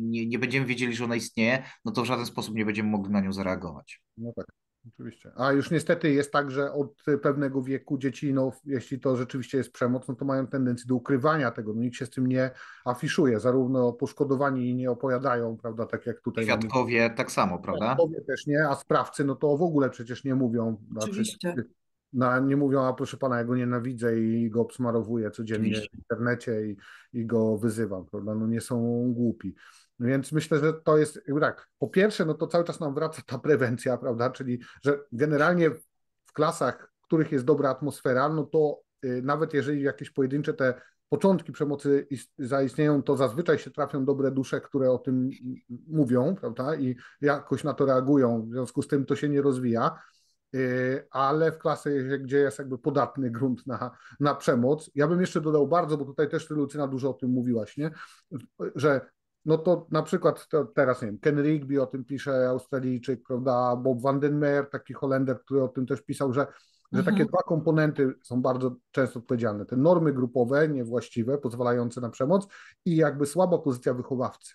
[SPEAKER 3] nie, nie będziemy wiedzieli, że ona istnieje, no to w żaden sposób nie będziemy mogli na nią zareagować.
[SPEAKER 4] No tak. Oczywiście. A już niestety jest tak, że od pewnego wieku dzieci, no, jeśli to rzeczywiście jest przemoc, no, to mają tendencję do ukrywania tego. No, nikt się z tym nie afiszuje. Zarówno poszkodowani nie opowiadają, prawda, tak jak tutaj. Świadkowie
[SPEAKER 3] mamy. tak samo, prawda? Świadkowie
[SPEAKER 4] też nie, a sprawcy no to w ogóle przecież nie mówią. Oczywiście. na, nie mówią, a proszę pana, ja go nienawidzę i go obsmarowuję codziennie Oczywiście. w internecie i, i go wyzywam, prawda? No nie są głupi. Więc myślę, że to jest tak. Po pierwsze, no to cały czas nam wraca ta prewencja, prawda? Czyli, że generalnie w klasach, w których jest dobra atmosfera, no to y, nawet jeżeli jakieś pojedyncze te początki przemocy zaistnieją, to zazwyczaj się trafią dobre dusze, które o tym mówią, prawda? I jakoś na to reagują. W związku z tym to się nie rozwija y, ale w klasie, gdzie jest jakby podatny grunt na, na przemoc. Ja bym jeszcze dodał bardzo, bo tutaj też ty, Lucyna, dużo o tym mówiłaś, nie? że no to na przykład to teraz, nie wiem, Ken Rigby o tym pisze, Australijczyk, prawda, Bob van den Meer, taki Holender, który o tym też pisał, że, że takie mhm. dwa komponenty są bardzo często odpowiedzialne. Te normy grupowe niewłaściwe, pozwalające na przemoc i jakby słaba pozycja wychowawcy.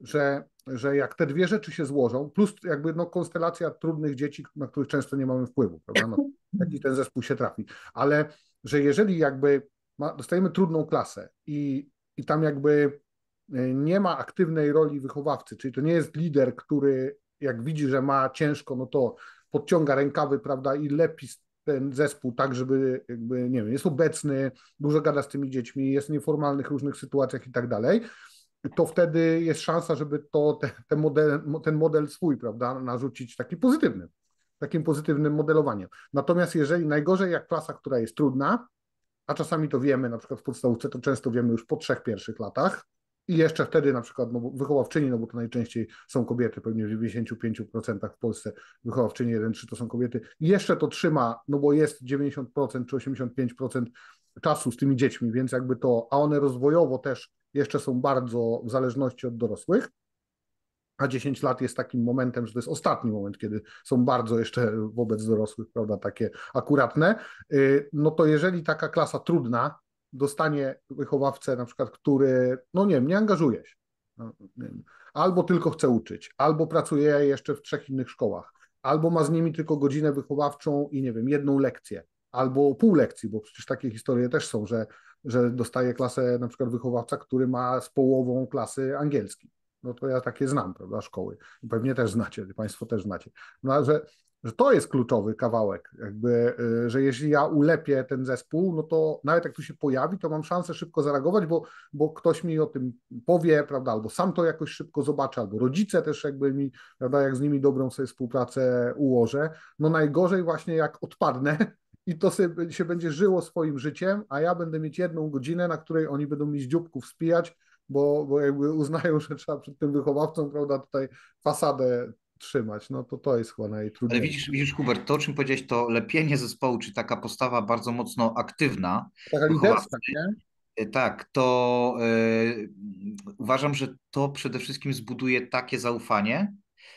[SPEAKER 4] Że, że jak te dwie rzeczy się złożą, plus jakby no konstelacja trudnych dzieci, na których często nie mamy wpływu, prawda, no, jaki ten zespół się trafi, ale że jeżeli jakby ma, dostajemy trudną klasę i, i tam jakby Y, nie ma aktywnej roli wychowawcy, czyli to nie jest lider, który jak widzi, że ma ciężko, no to podciąga rękawy, prawda, i lepi ten zespół tak, żeby jakby, nie wiem, jest obecny, dużo gada z tymi dziećmi, jest w nieformalnych różnych sytuacjach i tak dalej, to wtedy jest szansa, żeby to, te, te model, ten model swój, prawda, narzucić taki pozytywny, takim pozytywnym modelowaniem. Natomiast jeżeli najgorzej jak klasa, która jest trudna, a czasami to wiemy, na przykład w podstawówce to często wiemy już po trzech pierwszych latach, i jeszcze wtedy na przykład no, wychowawczyni, no bo to najczęściej są kobiety, pewnie w 95% w Polsce wychowawczyni 1-3 to są kobiety. I jeszcze to trzyma, no bo jest 90% czy 85% czasu z tymi dziećmi, więc jakby to, a one rozwojowo też jeszcze są bardzo w zależności od dorosłych. A 10 lat jest takim momentem, że to jest ostatni moment, kiedy są bardzo jeszcze wobec dorosłych, prawda, takie akuratne. Y, no to jeżeli taka klasa trudna, dostanie wychowawcę, na przykład, który, no nie wiem, nie angażuje się, no, albo tylko chce uczyć, albo pracuje jeszcze w trzech innych szkołach, albo ma z nimi tylko godzinę wychowawczą i nie wiem, jedną lekcję, albo pół lekcji, bo przecież takie historie też są, że, że dostaje klasę na przykład wychowawca, który ma z połową klasy angielski. No to ja takie znam, prawda, szkoły. pewnie też znacie, Państwo też znacie. No, że że to jest kluczowy kawałek, jakby, y, że jeśli ja ulepię ten zespół, no to nawet jak tu się pojawi, to mam szansę szybko zareagować, bo, bo ktoś mi o tym powie, prawda, albo sam to jakoś szybko zobaczę, albo rodzice też jakby mi, prawda, jak z nimi dobrą sobie współpracę ułożę. No najgorzej właśnie jak odpadnę i to sobie, się będzie żyło swoim życiem, a ja będę mieć jedną godzinę, na której oni będą mi z dzióbków spijać, bo, bo jakby uznają, że trzeba przed tym wychowawcą, prawda, tutaj fasadę trzymać, no to to jest chyba najtrudniejsze. Ale
[SPEAKER 3] widzisz, widzisz Hubert, to o czym powiedziałeś, to lepienie zespołu, czy taka postawa bardzo mocno aktywna.
[SPEAKER 4] Taka liderska, nie?
[SPEAKER 3] E, tak, to e, uważam, że to przede wszystkim zbuduje takie zaufanie,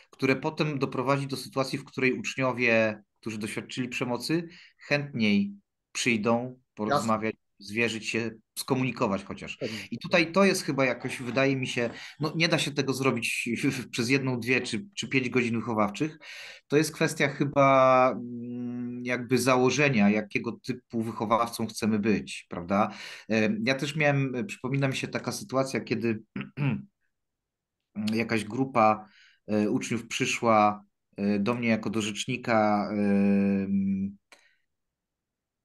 [SPEAKER 3] które potem doprowadzi do sytuacji, w której uczniowie, którzy doświadczyli przemocy, chętniej przyjdą porozmawiać, zwierzyć się, skomunikować chociaż. I tutaj to jest chyba jakoś, wydaje mi się, no nie da się tego zrobić przez jedną, dwie czy, czy pięć godzin wychowawczych. To jest kwestia chyba mm, jakby założenia, jakiego typu wychowawcą chcemy być, prawda? Ja też miałem, przypomina mi się taka sytuacja, kiedy jakaś grupa e, uczniów przyszła e, do mnie jako do rzecznika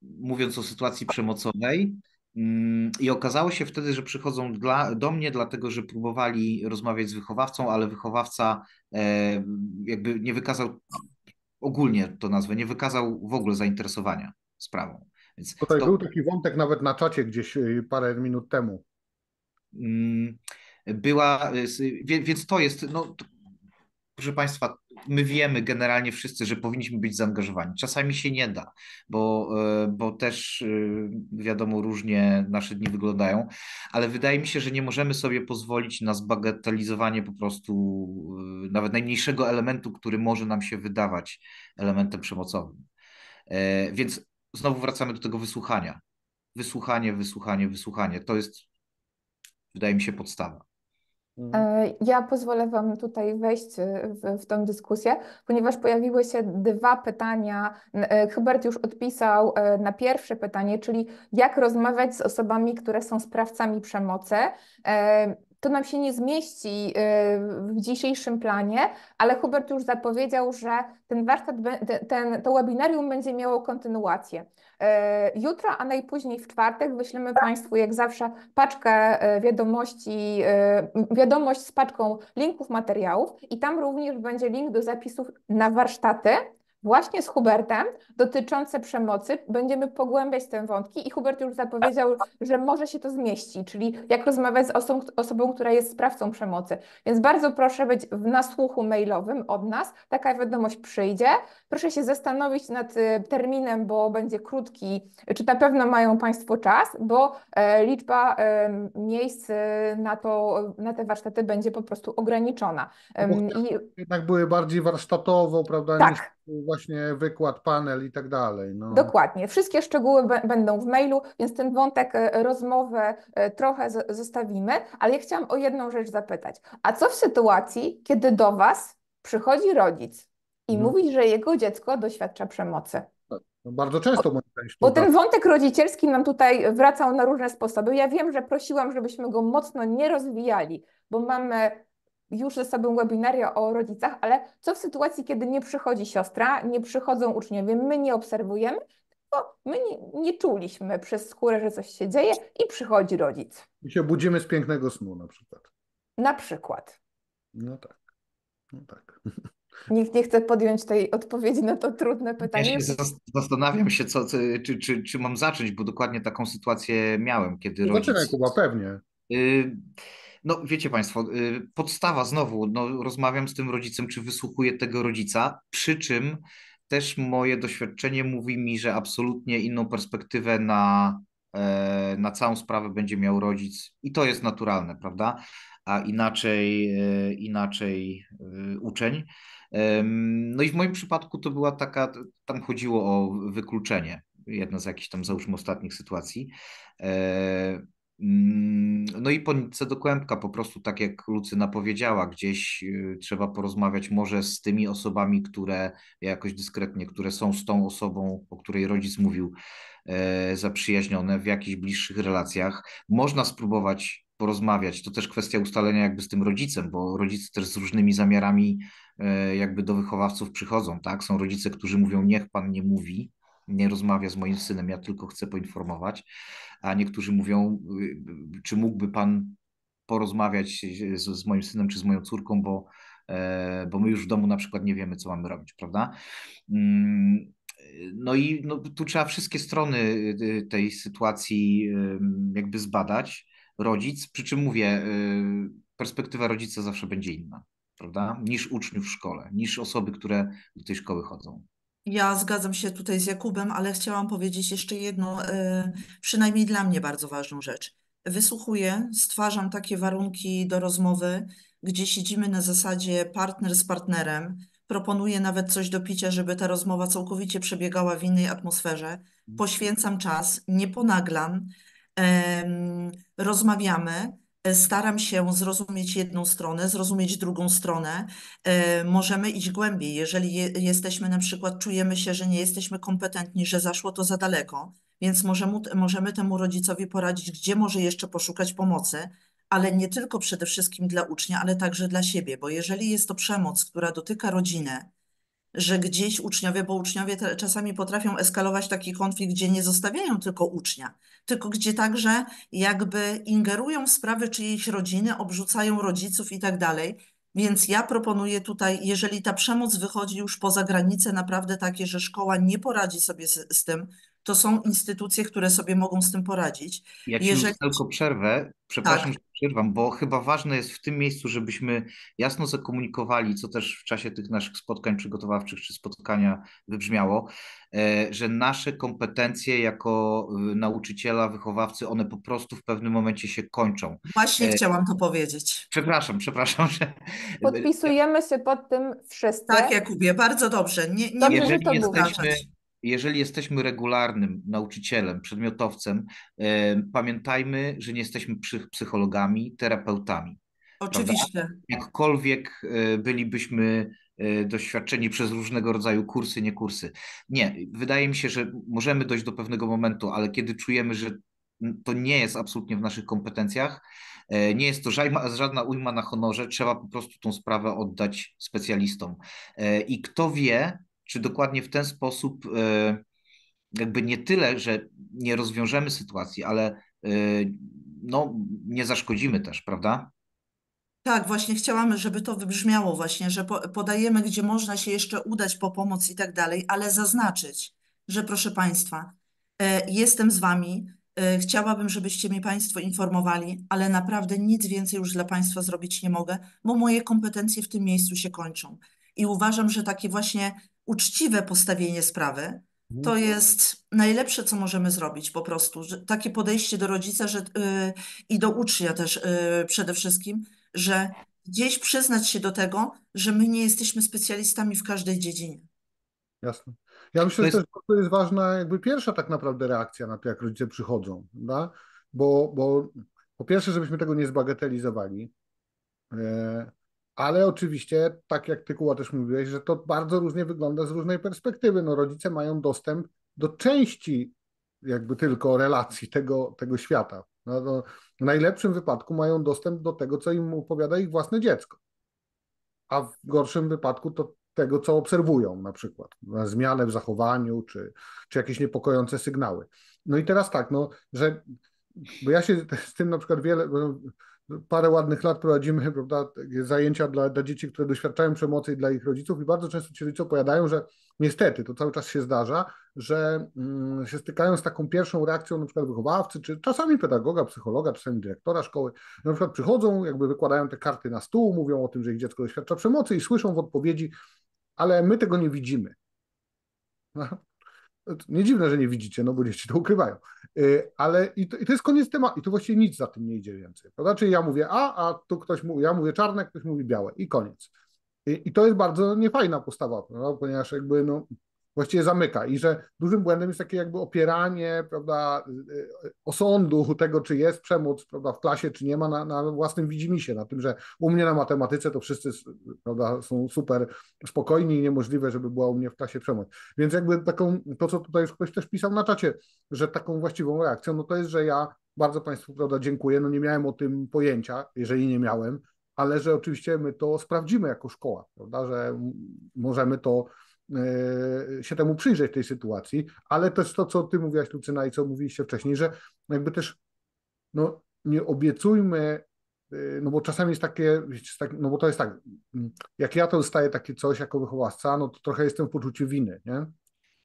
[SPEAKER 3] mówiąc o sytuacji przemocowej. Mm, I okazało się wtedy, że przychodzą dla, do mnie, dlatego że próbowali rozmawiać z wychowawcą, ale wychowawca e, jakby nie wykazał, ogólnie to nazwę, nie wykazał w ogóle zainteresowania sprawą. Więc Tutaj to... był taki wątek
[SPEAKER 4] nawet na czacie gdzieś y,
[SPEAKER 3] parę minut temu. Mm, była, y, więc to jest, no, proszę Państwa, my wiemy generalnie wszyscy, że powinniśmy być zaangażowani. Czasami się nie da, bo, e, bo też e, wiadomo, różnie nasze dni wyglądają, ale wydaje mi się, że nie możemy sobie pozwolić na zbagatelizowanie po prostu e, nawet najmniejszego elementu, który może nam się wydawać elementem przemocowym. Więc znowu wracamy do tego wysłuchania. Wysłuchanie, wysłuchanie, wysłuchanie. To jest, wydaje mi się, podstawa.
[SPEAKER 1] Mhm. E, ja pozwolę Wam tutaj wejść e, w, w tę dyskusję, ponieważ pojawiły się dwa pytania. E, Hubert już odpisał na pierwsze pytanie, czyli jak rozmawiać z osobami, które są sprawcami przemocy to nam się nie zmieści y, w dzisiejszym planie, ale Hubert już zapowiedział, że ten warsztat, ten, to webinarium będzie miało kontynuację. Y, jutro, a najpóźniej w czwartek wyślemy Państwu jak zawsze paczkę y, wiadomości, wiadomość z paczką linków materiałów i tam również będzie link do zapisów na warsztaty, właśnie z Hubertem dotyczące przemocy. Będziemy pogłębiać te wątki i Hubert już zapowiedział, że może się to zmieści, czyli jak rozmawiać z osobą, osobą która jest sprawcą przemocy. Więc bardzo proszę być w nasłuchu mailowym od nas. Taka wiadomość przyjdzie. Proszę się zastanowić nad e, terminem, bo będzie krótki, czy na pewno mają Państwo czas, bo e, liczba e, miejsc na, to, na te warsztaty będzie po prostu ograniczona. No I...
[SPEAKER 4] Jednak były bardziej warsztatowo, prawda? Tak. Niż właśnie wykład, panel i tak dalej. No.
[SPEAKER 1] Dokładnie. Wszystkie szczegóły będą w mailu, więc ten wątek rozmowę trochę zostawimy, ale ja chciałam o jedną rzecz zapytać. A co w sytuacji, kiedy do Was przychodzi rodzic i hmm. No. mówi, że jego dziecko doświadcza przemocy.
[SPEAKER 4] Tak. No bardzo często moim zdaniem. Bo
[SPEAKER 1] ten wątek rodzicielski nam tutaj wracał na różne sposoby. Ja wiem, że prosiłam, żebyśmy go mocno nie rozwijali, bo mamy już ze sobą webinaria o rodzicach, ale co w sytuacji, kiedy nie przychodzi siostra, nie przychodzą uczniowie, my nie obserwujemy, bo my nie, nie czuliśmy przez skórę, że coś się dzieje i przychodzi rodzic.
[SPEAKER 4] I się budzimy z pięknego snu na przykład.
[SPEAKER 1] Na przykład.
[SPEAKER 4] No
[SPEAKER 3] tak. No
[SPEAKER 1] tak. Nikt nie chce podjąć tej odpowiedzi na to trudne pytanie. Ja się
[SPEAKER 3] zastanawiam się, co, czy, czy, czy mam zacząć, bo dokładnie taką sytuację miałem, kiedy no rodzic... Zaczynaj Kuba, pewnie. Y, no wiecie Państwo, y, podstawa znowu, no, rozmawiam z tym rodzicem, czy wysłuchuję tego rodzica, przy czym też moje doświadczenie mówi mi, że absolutnie inną perspektywę na, e, na całą sprawę będzie miał rodzic i to jest naturalne, prawda? A inaczej, e, inaczej e, uczeń. No i w moim przypadku to była taka, tam chodziło o wykluczenie, jedna z jakichś tam załóżmy ostatnich sytuacji. E, mm, no i po do kłębka, po prostu tak jak Lucyna powiedziała, gdzieś y, trzeba porozmawiać może z tymi osobami, które jakoś dyskretnie, które są z tą osobą, o której rodzic mówił, e, zaprzyjaźnione w jakichś bliższych relacjach. Można spróbować porozmawiać. To też kwestia ustalenia jakby z tym rodzicem, bo rodzice też z różnymi zamiarami e, jakby do wychowawców przychodzą, tak? Są rodzice, którzy mówią, niech pan nie mówi, nie rozmawia z moim synem, ja tylko chcę poinformować, a niektórzy mówią, y, czy mógłby pan porozmawiać z, z moim synem czy z moją córką, bo, e, bo my już w domu na przykład nie wiemy, co mamy robić, prawda? Mm, no i no, tu trzeba wszystkie strony y, tej sytuacji jakby zbadać rodzic, przy czym mówię, y, perspektywa rodzica zawsze będzie inna, prawda? Niż uczniów w szkole, niż osoby, które do tej szkoły chodzą.
[SPEAKER 2] Ja zgadzam się tutaj z Jakubem, ale chciałam powiedzieć jeszcze jedną, y, przynajmniej dla mnie bardzo ważną rzecz. Wysłuchuję, stwarzam takie warunki do rozmowy, gdzie siedzimy na zasadzie partner z partnerem, proponuję nawet coś do picia, żeby ta rozmowa całkowicie przebiegała w innej atmosferze. Mhm. Poświęcam czas, nie ponaglam, rozmawiamy, e, staram się zrozumieć jedną stronę, zrozumieć drugą stronę. E, możemy iść głębiej. Jeżeli jesteśmy na przykład, czujemy się, że nie jesteśmy kompetentni, że zaszło to za daleko, więc możemy, możemy temu rodzicowi poradzić, gdzie może jeszcze poszukać pomocy, ale nie tylko przede wszystkim dla ucznia, ale także dla siebie, bo jeżeli jest to przemoc, która dotyka rodziny, że gdzieś uczniowie, bo uczniowie te, czasami potrafią eskalować taki konflikt, gdzie nie zostawiają tylko ucznia, tylko gdzie także jakby ingerują w sprawy czyjejś rodziny, obrzucają rodziców i tak dalej. Więc ja proponuję tutaj, jeżeli ta przemoc wychodzi już poza granice, naprawdę takie, że szkoła nie poradzi sobie z, z tym, to są instytucje, które sobie mogą z tym poradzić. Ja ci Jeżeli...
[SPEAKER 3] tylko przerwę, przepraszam, tak przerwam, bo chyba ważne jest w tym miejscu, żebyśmy jasno zakomunikowali, co też w czasie tych naszych spotkań przygotowawczych czy spotkania wybrzmiało, e, że nasze kompetencje jako e, nauczyciela, wychowawcy, one po prostu w pewnym momencie się kończą. Właśnie e... chciałam to powiedzieć. Przepraszam, przepraszam. Że...
[SPEAKER 2] Podpisujemy się pod tym wszystkim. Tak, Jakubie, bardzo dobrze. Nie, nie, dobrze, jeżeli, jesteśmy,
[SPEAKER 3] jeżeli jesteśmy regularnym nauczycielem, przedmiotowcem, e, pamiętajmy, że nie jesteśmy psychologami, terapeutami. Oczywiście. Prawda? Jakkolwiek e, bylibyśmy e, doświadczeni przez różnego rodzaju kursy, nie kursy. Nie, wydaje mi się, że możemy dojść do pewnego momentu, ale kiedy czujemy, że to nie jest absolutnie w naszych kompetencjach, nie jest to żadna ujma na honorze, trzeba po prostu tą sprawę oddać specjalistom. I kto wie, czy dokładnie w ten sposób e, jakby nie tyle, że nie rozwiążemy sytuacji, ale e, no, nie zaszkodzimy też, prawda?
[SPEAKER 2] Tak, właśnie chciałam, żeby to wybrzmiało właśnie, że podajemy, gdzie można się jeszcze udać po pomoc i tak dalej, ale zaznaczyć, że proszę Państwa, e, jestem z Wami, Chciałabym, żebyście mi Państwo informowali, ale naprawdę nic więcej już dla Państwa zrobić nie mogę, bo moje kompetencje w tym miejscu się kończą. I uważam, że takie właśnie uczciwe postawienie sprawy, to mhm. jest najlepsze, co możemy zrobić po prostu. Że takie podejście do rodzica że, yy, i do ucznia też yy, przede wszystkim, że gdzieś przyznać się do tego, że my nie jesteśmy specjalistami w każdej dziedzinie.
[SPEAKER 4] Jasne. Ja myślę, jest... że to jest ważna jakby pierwsza tak naprawdę reakcja na to, jak rodzice przychodzą, da? Bo, bo po pierwsze, żebyśmy tego nie zbagatelizowali, e, ale oczywiście, tak jak ty Kuba też mówiłeś, że to bardzo różnie wygląda z różnej perspektywy. No, rodzice mają dostęp do części jakby tylko relacji tego, tego świata. No, no, w najlepszym wypadku mają dostęp do tego, co im opowiada ich własne dziecko. A w gorszym wypadku to tego, co obserwują, na przykład na zmianę w zachowaniu, czy, czy jakieś niepokojące sygnały. No i teraz tak, no, że bo ja się z tym na przykład wiele, parę ładnych lat prowadzimy prawda, zajęcia dla, dla, dzieci, które doświadczają przemocy i dla ich rodziców i bardzo często ci rodzice opowiadają, że niestety, to cały czas się zdarza, że mm, się stykają z taką pierwszą reakcją na przykład wychowawcy, czy czasami pedagoga, psychologa, czasami dyrektora szkoły, na przykład przychodzą, jakby wykładają te karty na stół, mówią o tym, że ich dziecko doświadcza przemocy i słyszą w odpowiedzi, ale my tego nie widzimy. No, no nie dziwne, że nie widzicie, no bo dzieci to ukrywają. Y, ale i to, i to jest koniec tematu. I tu właściwie nic za tym nie idzie więcej. To znaczy ja mówię A, a tu ktoś mówi, ja mówię czarne, ktoś mówi białe i koniec. I, y, i to jest bardzo niefajna postawa, ponieważ jakby no, właściwie zamyka i że dużym błędem jest takie jakby opieranie prawda, osądu tego, czy jest przemoc prawda, w klasie, czy nie ma, na, na własnym widzimisię, na tym, że u mnie na matematyce to wszyscy prawda, są super spokojni i niemożliwe, żeby była u mnie w klasie przemoc. Więc jakby taką, to co tutaj już ktoś też pisał na czacie, że taką właściwą reakcją, no to jest, że ja bardzo Państwu prawda, dziękuję, no nie miałem o tym pojęcia, jeżeli nie miałem, ale że oczywiście my to sprawdzimy jako szkoła, prawda, że możemy to E, się temu przyjrzeć tej sytuacji, ale też to, co ty mówiłaś, Lucyna, i co mówiliście wcześniej, że jakby też no, nie obiecujmy, e, no bo czasami jest takie, tak, no bo to jest tak, mm, jak ja to dostaję takie coś jako wychowawca, no to trochę jestem w poczuciu winy, nie?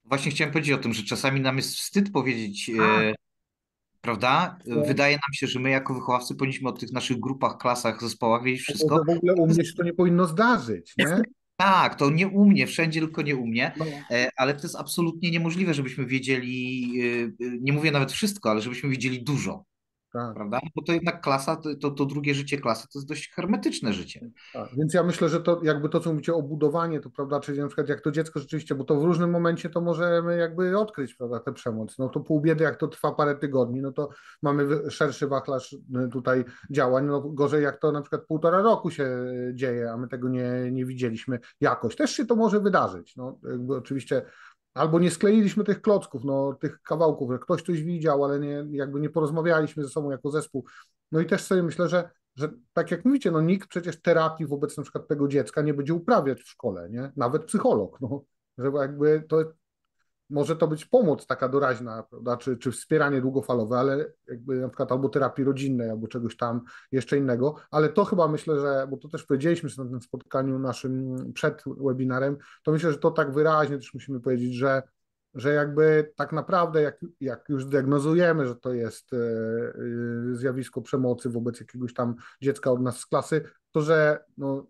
[SPEAKER 3] Właśnie chciałem powiedzieć o tym, że czasami nam jest wstyd powiedzieć, e, tak. prawda? Tak. Wydaje nam się, że my jako wychowawcy powinniśmy o tych naszych grupach, klasach, zespołach wiedzieć wszystko. No w ogóle u mnie się to nie powinno zdarzyć, nie? Tak, to nie u mnie, wszędzie, tylko nie u mnie, e, ale to jest absolutnie niemożliwe, żebyśmy wiedzieli, e, e, nie mówię nawet wszystko, ale żebyśmy wiedzieli dużo tak. prawda? Bo to jednak klasa, to, to drugie życie klasy to jest dość hermetyczne życie. Tak, więc ja myślę,
[SPEAKER 4] że to jakby to, co mówicie o budowaniu, to prawda, czyli na przykład jak to dziecko rzeczywiście, bo to w różnym momencie to możemy jakby odkryć, prawda, tę przemoc. No to pół biedy, jak to trwa parę tygodni, no to mamy szerszy wachlarz y, tutaj działań, no gorzej jak to na przykład półtora roku się dzieje, a my tego nie, nie widzieliśmy jakoś. Też się to może wydarzyć, no jakby oczywiście Albo nie skleiliśmy tych klocków, no, tych kawałków, że ktoś coś widział, ale nie, jakby nie porozmawialiśmy ze sobą jako zespół. No i też sobie myślę, że, że tak jak mówicie, no nikt przecież terapii wobec na przykład tego dziecka nie będzie uprawiać w szkole, nie? Nawet psycholog, no, że jakby to może to być pomoc taka doraźna, prawda, czy, czy wspieranie długofalowe, ale jakby na przykład albo terapii rodzinnej, albo czegoś tam jeszcze innego, ale to chyba myślę, że, bo to też powiedzieliśmy na tym spotkaniu naszym przed webinarem, to myślę, że to tak wyraźnie też musimy powiedzieć, że że jakby tak naprawdę, jak, jak już diagnozujemy, że to jest e, e, zjawisko przemocy wobec jakiegoś tam dziecka od nas z klasy, to że no,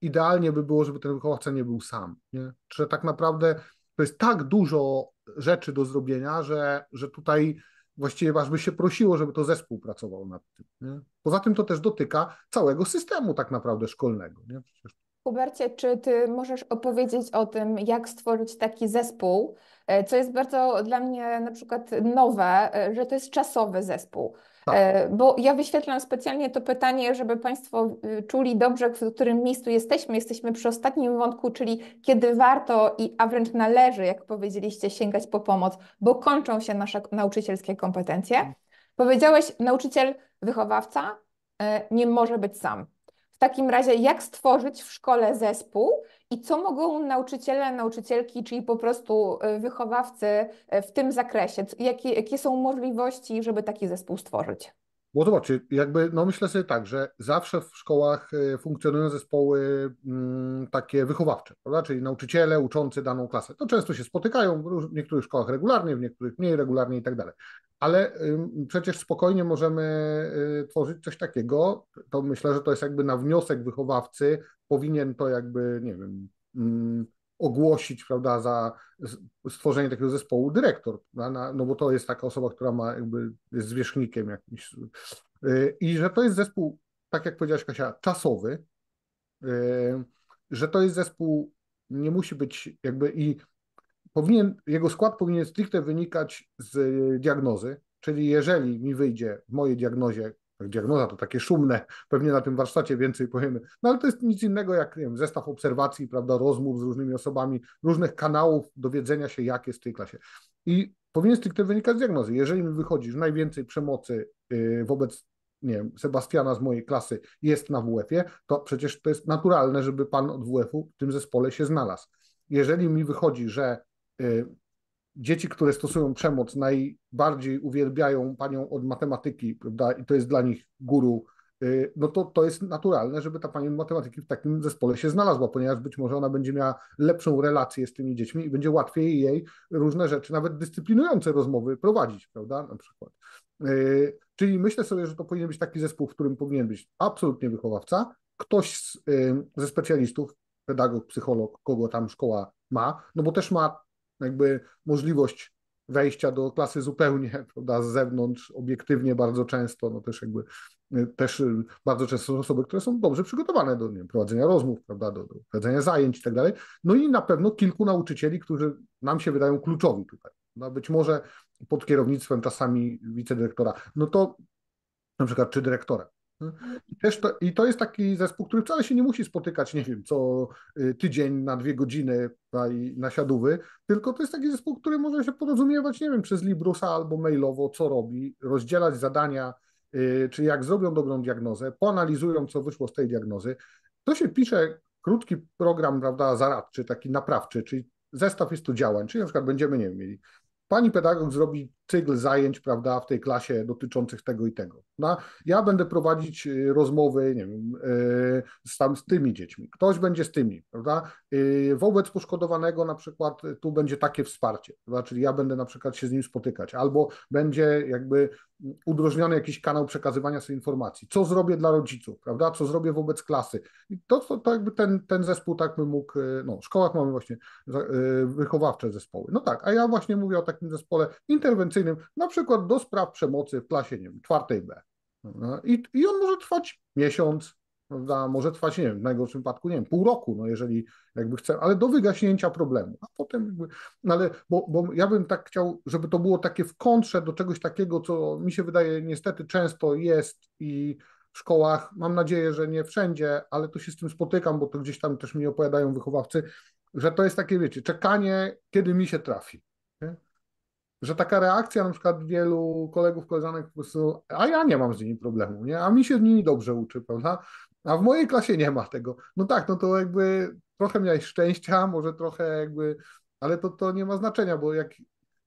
[SPEAKER 4] idealnie by było, żeby ten wychowawca nie był sam. Nie? Że tak naprawdę to jest tak dużo rzeczy do zrobienia, że, że tutaj właściwie aż by się prosiło, żeby to zespół pracował nad tym. Nie? Poza tym to też dotyka całego systemu tak naprawdę szkolnego. Nie? Przecież...
[SPEAKER 1] Hubercie, czy ty możesz opowiedzieć o tym, jak stworzyć taki zespół, e, co jest bardzo dla mnie na przykład nowe, e, że to jest czasowy zespół. Tak. E, bo ja wyświetlam specjalnie to pytanie, żeby Państwo y, czuli dobrze, w którym miejscu jesteśmy. Jesteśmy przy ostatnim wątku, czyli kiedy warto i a wręcz należy, jak powiedzieliście, sięgać po pomoc, bo kończą się nasze nauczycielskie kompetencje. Tak. Powiedziałeś, nauczyciel, wychowawca e, nie może być sam. W takim razie, jak stworzyć w szkole zespół i co mogą nauczyciele, nauczycielki, czyli po prostu y, wychowawcy y, w tym zakresie? Jakie, jakie są możliwości, żeby taki zespół stworzyć?
[SPEAKER 4] Bo zobaczcie, jakby, no myślę sobie tak, że zawsze w szkołach y, funkcjonują zespoły mm, takie wychowawcze, prawda? Czyli nauczyciele uczący daną klasę. To często się spotykają w niektórych szkołach regularnie, w niektórych mniej regularnie i tak dalej. Ale przecież spokojnie możemy y, tworzyć coś takiego. To myślę, że to jest jakby na wniosek wychowawcy powinien to jakby, nie wiem, mm, ogłosić, prawda, za stworzenie takiego zespołu dyrektor, no bo to jest taka osoba, która ma jakby, jest zwierzchnikiem jakimś. Y, I że to jest zespół, tak jak powiedziałaś Kasia, czasowy, y, że to jest zespół, nie musi być jakby i powinien, jego skład powinien stricte wynikać z diagnozy, czyli jeżeli mi wyjdzie w mojej diagnozie diagnoza to takie szumne, pewnie na tym warsztacie więcej powiemy. No ale to jest nic innego jak nie wiem, zestaw obserwacji, prawda, rozmów z różnymi osobami, różnych kanałów dowiedzenia się, jak jest w tej klasie. I powinien stricte wynikać z diagnozy. Jeżeli mi wychodzi, że najwięcej przemocy y, wobec nie wiem, Sebastiana z mojej klasy jest na WF-ie, to przecież to jest naturalne, żeby pan od WF-u w tym zespole się znalazł. Jeżeli mi wychodzi, że y, dzieci, które stosują przemoc, najbardziej uwielbiają panią od matematyki, prawda, i to jest dla nich guru, y, no to to jest naturalne, żeby ta pani matematyki w takim zespole się znalazła, ponieważ być może ona będzie miała lepszą relację z tymi dziećmi i będzie łatwiej jej różne rzeczy, nawet dyscyplinujące rozmowy prowadzić, prawda, na przykład. Y, czyli myślę sobie, że to powinien być taki zespół, w którym powinien być absolutnie wychowawca, ktoś z, y, ze specjalistów, pedagog, psycholog, kogo tam szkoła ma, no bo też ma jakby możliwość wejścia do klasy zupełnie prawda, z zewnątrz, obiektywnie bardzo często, no też jakby y, też y, bardzo często są osoby, które są dobrze przygotowane do wiem, prowadzenia rozmów, prawda, do, do prowadzenia zajęć i tak dalej. No i na pewno kilku nauczycieli, którzy nam się wydają kluczowi tutaj. No, być może pod kierownictwem czasami wicedyrektora. No to na przykład czy dyrektora. I, też to, I to jest taki zespół, który wcale się nie musi spotykać, nie wiem, co y, tydzień na dwie godziny na, na siadówy, tylko to jest taki zespół, który może się porozumiewać, nie wiem, przez Librusa albo mailowo, co robi, rozdzielać zadania, y, czyli jak zrobią dobrą diagnozę, poanalizują, co wyszło z tej diagnozy. To się pisze krótki program, prawda, zaradczy, taki naprawczy, czyli zestaw jest tu działań, czyli na przykład będziemy, nie wiem, mieli pani pedagog zrobi cykl zajęć prawda, w tej klasie dotyczących tego i tego. No, ja będę prowadzić y, rozmowy nie wiem, y, z, tam, z tymi dziećmi, ktoś będzie z tymi. Prawda? Y, wobec poszkodowanego na przykład tu będzie takie wsparcie, prawda? czyli ja będę na przykład się z nim spotykać, albo będzie jakby udrożniony jakiś kanał przekazywania sobie informacji. Co zrobię dla rodziców, prawda? co zrobię wobec klasy. I to, to, to jakby ten, ten zespół tak by mógł, no w szkołach mamy właśnie wychowawcze zespoły. No tak, a ja właśnie mówię o takim zespole interwencyjnym, konstytucyjnym, na przykład do spraw przemocy w klasie nie wiem, czwartej B. No I, I on może trwać miesiąc, prawda, może trwać, nie wiem, w najgorszym przypadku, nie wiem, pół roku, no jeżeli jakby chcę, ale do wygaśnięcia problemu. A potem jakby, no ale, bo, bo ja bym tak chciał, żeby to było takie w kontrze do czegoś takiego, co mi się wydaje niestety często jest i w szkołach, mam nadzieję, że nie wszędzie, ale tu się z tym spotykam, bo to gdzieś tam też mi opowiadają wychowawcy, że to jest takie, wiecie, czekanie, kiedy mi się trafi że taka reakcja na przykład wielu kolegów, koleżanek po prostu, a ja nie mam z nimi problemu, nie? a mi się z nimi dobrze uczy, prawda? A w mojej klasie nie ma tego. No tak, no to jakby trochę miałeś szczęścia, może trochę jakby, ale to, to nie ma znaczenia, bo jak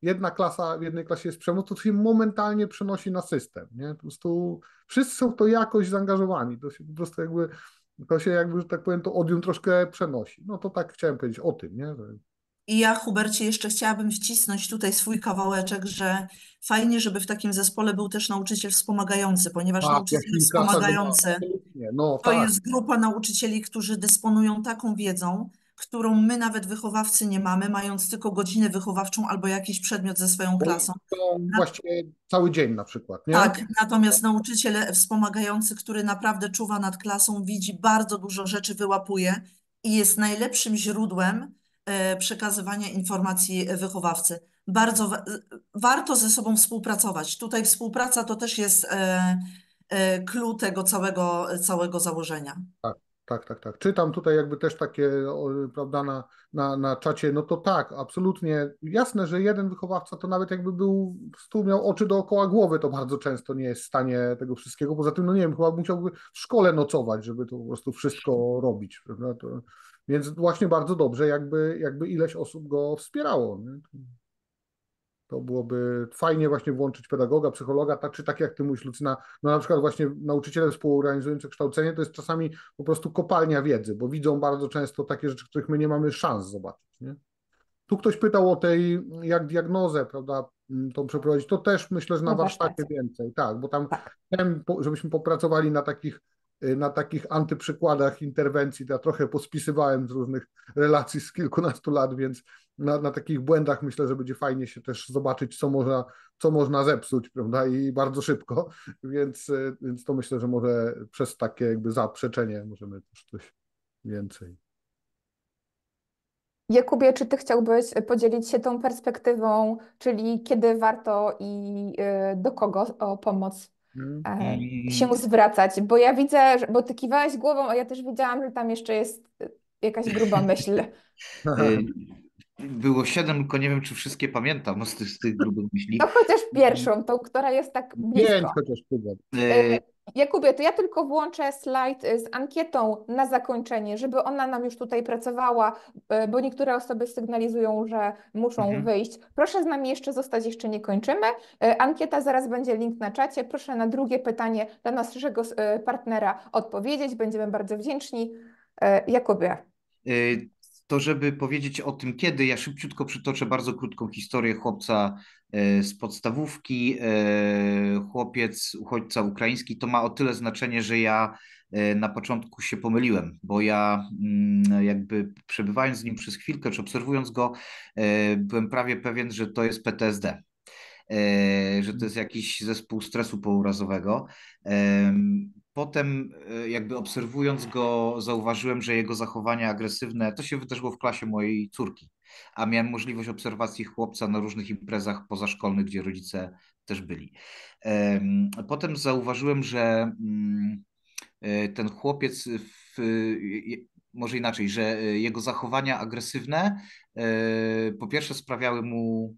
[SPEAKER 4] jedna klasa w jednej klasie jest przemoc, to się momentalnie przenosi na system. Nie? Po prostu wszyscy są w to jakoś zaangażowani. To się po prostu jakby, to się jakby, że tak powiem, to odium troszkę przenosi. No to tak chciałem powiedzieć o tym, nie? Że
[SPEAKER 2] i ja, Hubercie, jeszcze chciałabym wcisnąć tutaj swój kawałeczek, że fajnie, żeby w takim zespole był też nauczyciel wspomagający, ponieważ tak, nauczyciel wspomagający
[SPEAKER 4] no, to tak. jest
[SPEAKER 2] grupa nauczycieli, którzy dysponują taką wiedzą, którą my nawet wychowawcy nie mamy, mając tylko godzinę wychowawczą albo jakiś przedmiot ze swoją klasą. To
[SPEAKER 4] właściwie cały dzień na przykład, nie? Tak,
[SPEAKER 2] natomiast nauczyciel wspomagający, który naprawdę czuwa nad klasą, widzi bardzo dużo rzeczy, wyłapuje i jest najlepszym źródłem E, przekazywania informacji wychowawcy. Bardzo wa warto ze sobą współpracować. Tutaj współpraca to też jest clue e, e, tego całego, całego założenia.
[SPEAKER 4] Tak, tak, tak, tak. Czytam tutaj jakby też takie, prawda, na, na, na czacie, no to tak, absolutnie, jasne, że jeden wychowawca to nawet jakby był, w miał oczy dookoła głowy, to bardzo często nie jest w stanie tego wszystkiego, poza tym, no nie wiem, chyba musiałby w szkole nocować, żeby to po prostu wszystko robić, prawda, to... Więc właśnie bardzo dobrze, jakby, jakby ileś osób go wspierało. Nie? To byłoby fajnie właśnie włączyć pedagoga, psychologa, tak czy tak jak ty mówisz, Lucyna, no na przykład właśnie nauczyciele współorganizujące kształcenie to jest czasami po prostu kopalnia wiedzy, bo widzą bardzo często takie rzeczy, których my nie mamy szans zobaczyć. Nie? Tu ktoś pytał o tej, jak diagnozę, prawda, tą przeprowadzić. To też myślę, że na, no warsztacie więcej, tak, bo tam tak. chciałem, żebyśmy popracowali na takich Y, na takich antyprzykładach interwencji. Ja trochę pospisywałem z różnych relacji z kilkunastu lat, więc na, na takich błędach myślę, że będzie fajnie się też zobaczyć, co można, co można zepsuć, prawda? I bardzo szybko, więc, y, więc to myślę, że może przez takie jakby zaprzeczenie możemy też coś więcej.
[SPEAKER 1] Jakubie, czy ty chciałbyś podzielić się tą perspektywą, czyli kiedy warto i y, do kogo o pomoc Mhm. E, się mu zwracać, bo ja widzę, bo ty kiwałeś głową, a ja też widziałam, że tam jeszcze jest e, jakaś gruba myśl.
[SPEAKER 3] No, y, było siedem, tylko nie wiem, czy wszystkie pamiętam z tych, z tych grubych myśli. No
[SPEAKER 1] chociaż mhm. pierwszą, tą, która jest tak blisko. Pięć
[SPEAKER 3] chociaż chyba. E, y,
[SPEAKER 1] Jakubie, to ja tylko włączę slajd y, z ankietą na zakończenie, żeby ona nam już tutaj pracowała, y, bo niektóre osoby sygnalizują, że muszą mhm. wyjść. Proszę z nami jeszcze zostać, jeszcze nie kończymy. Y, ankieta, zaraz będzie link na czacie. Proszę na drugie pytanie dla naszego partnera odpowiedzieć. Będziemy bardzo wdzięczni. Jakubie.
[SPEAKER 3] To, żeby powiedzieć o tym, kiedy, ja szybciutko przytoczę bardzo krótką historię chłopca E, z podstawówki, e, chłopiec, uchodźca ukraiński, to ma o tyle znaczenie, że ja e, na początku się pomyliłem, bo ja mm, jakby przebywając z nim przez chwilkę, czy obserwując go, byłem prawie pewien, że to jest PTSD. Że to jest jakiś zespół stresu pourazowego potem e, jakby obserwując go, zauważyłem, że jego zachowania agresywne, to się wydarzyło w klasie mojej córki, a miałem możliwość obserwacji chłopca na różnych imprezach pozaszkolnych, gdzie rodzice też byli. Potem zauważyłem, że mm, e, ten chłopiec, w, e, może inaczej, że jego zachowania agresywne po pierwsze sprawiały mu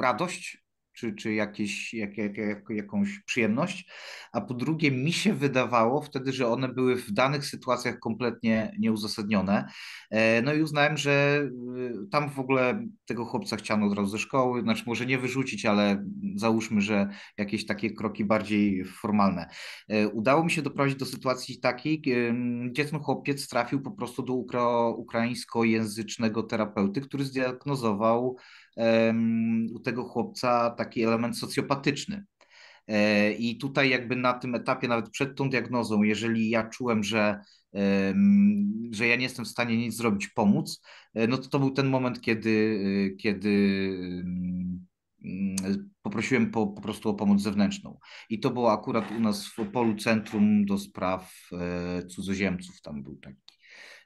[SPEAKER 3] radość, czy, czy jakieś, jak, jak, jak, jakąś przyjemność, a po drugie mi się wydawało wtedy, że one były w danych sytuacjach kompletnie nieuzasadnione. E, no i uznałem, że y, tam w ogóle tego chłopca chciano od razu ze szkoły, znaczy może nie wyrzucić, ale załóżmy, że jakieś takie kroki bardziej formalne. E, udało mi się doprowadzić do sytuacji takiej, e, gdzie ten chłopiec trafił po prostu do ukra ukraińskojęzycznego terapeuty, który zdiagnozował u tego chłopca taki element socjopatyczny. E, I tutaj, jakby na tym etapie, nawet przed tą diagnozą, jeżeli ja czułem, że, że ja nie jestem w stanie nic zrobić, pomóc, e, no to to był ten moment, kiedy, e, kiedy mm, poprosiłem po, po prostu o pomoc zewnętrzną. I to było akurat u nas w Opolu Centrum do Spraw Cudzoziemców. Tam był taki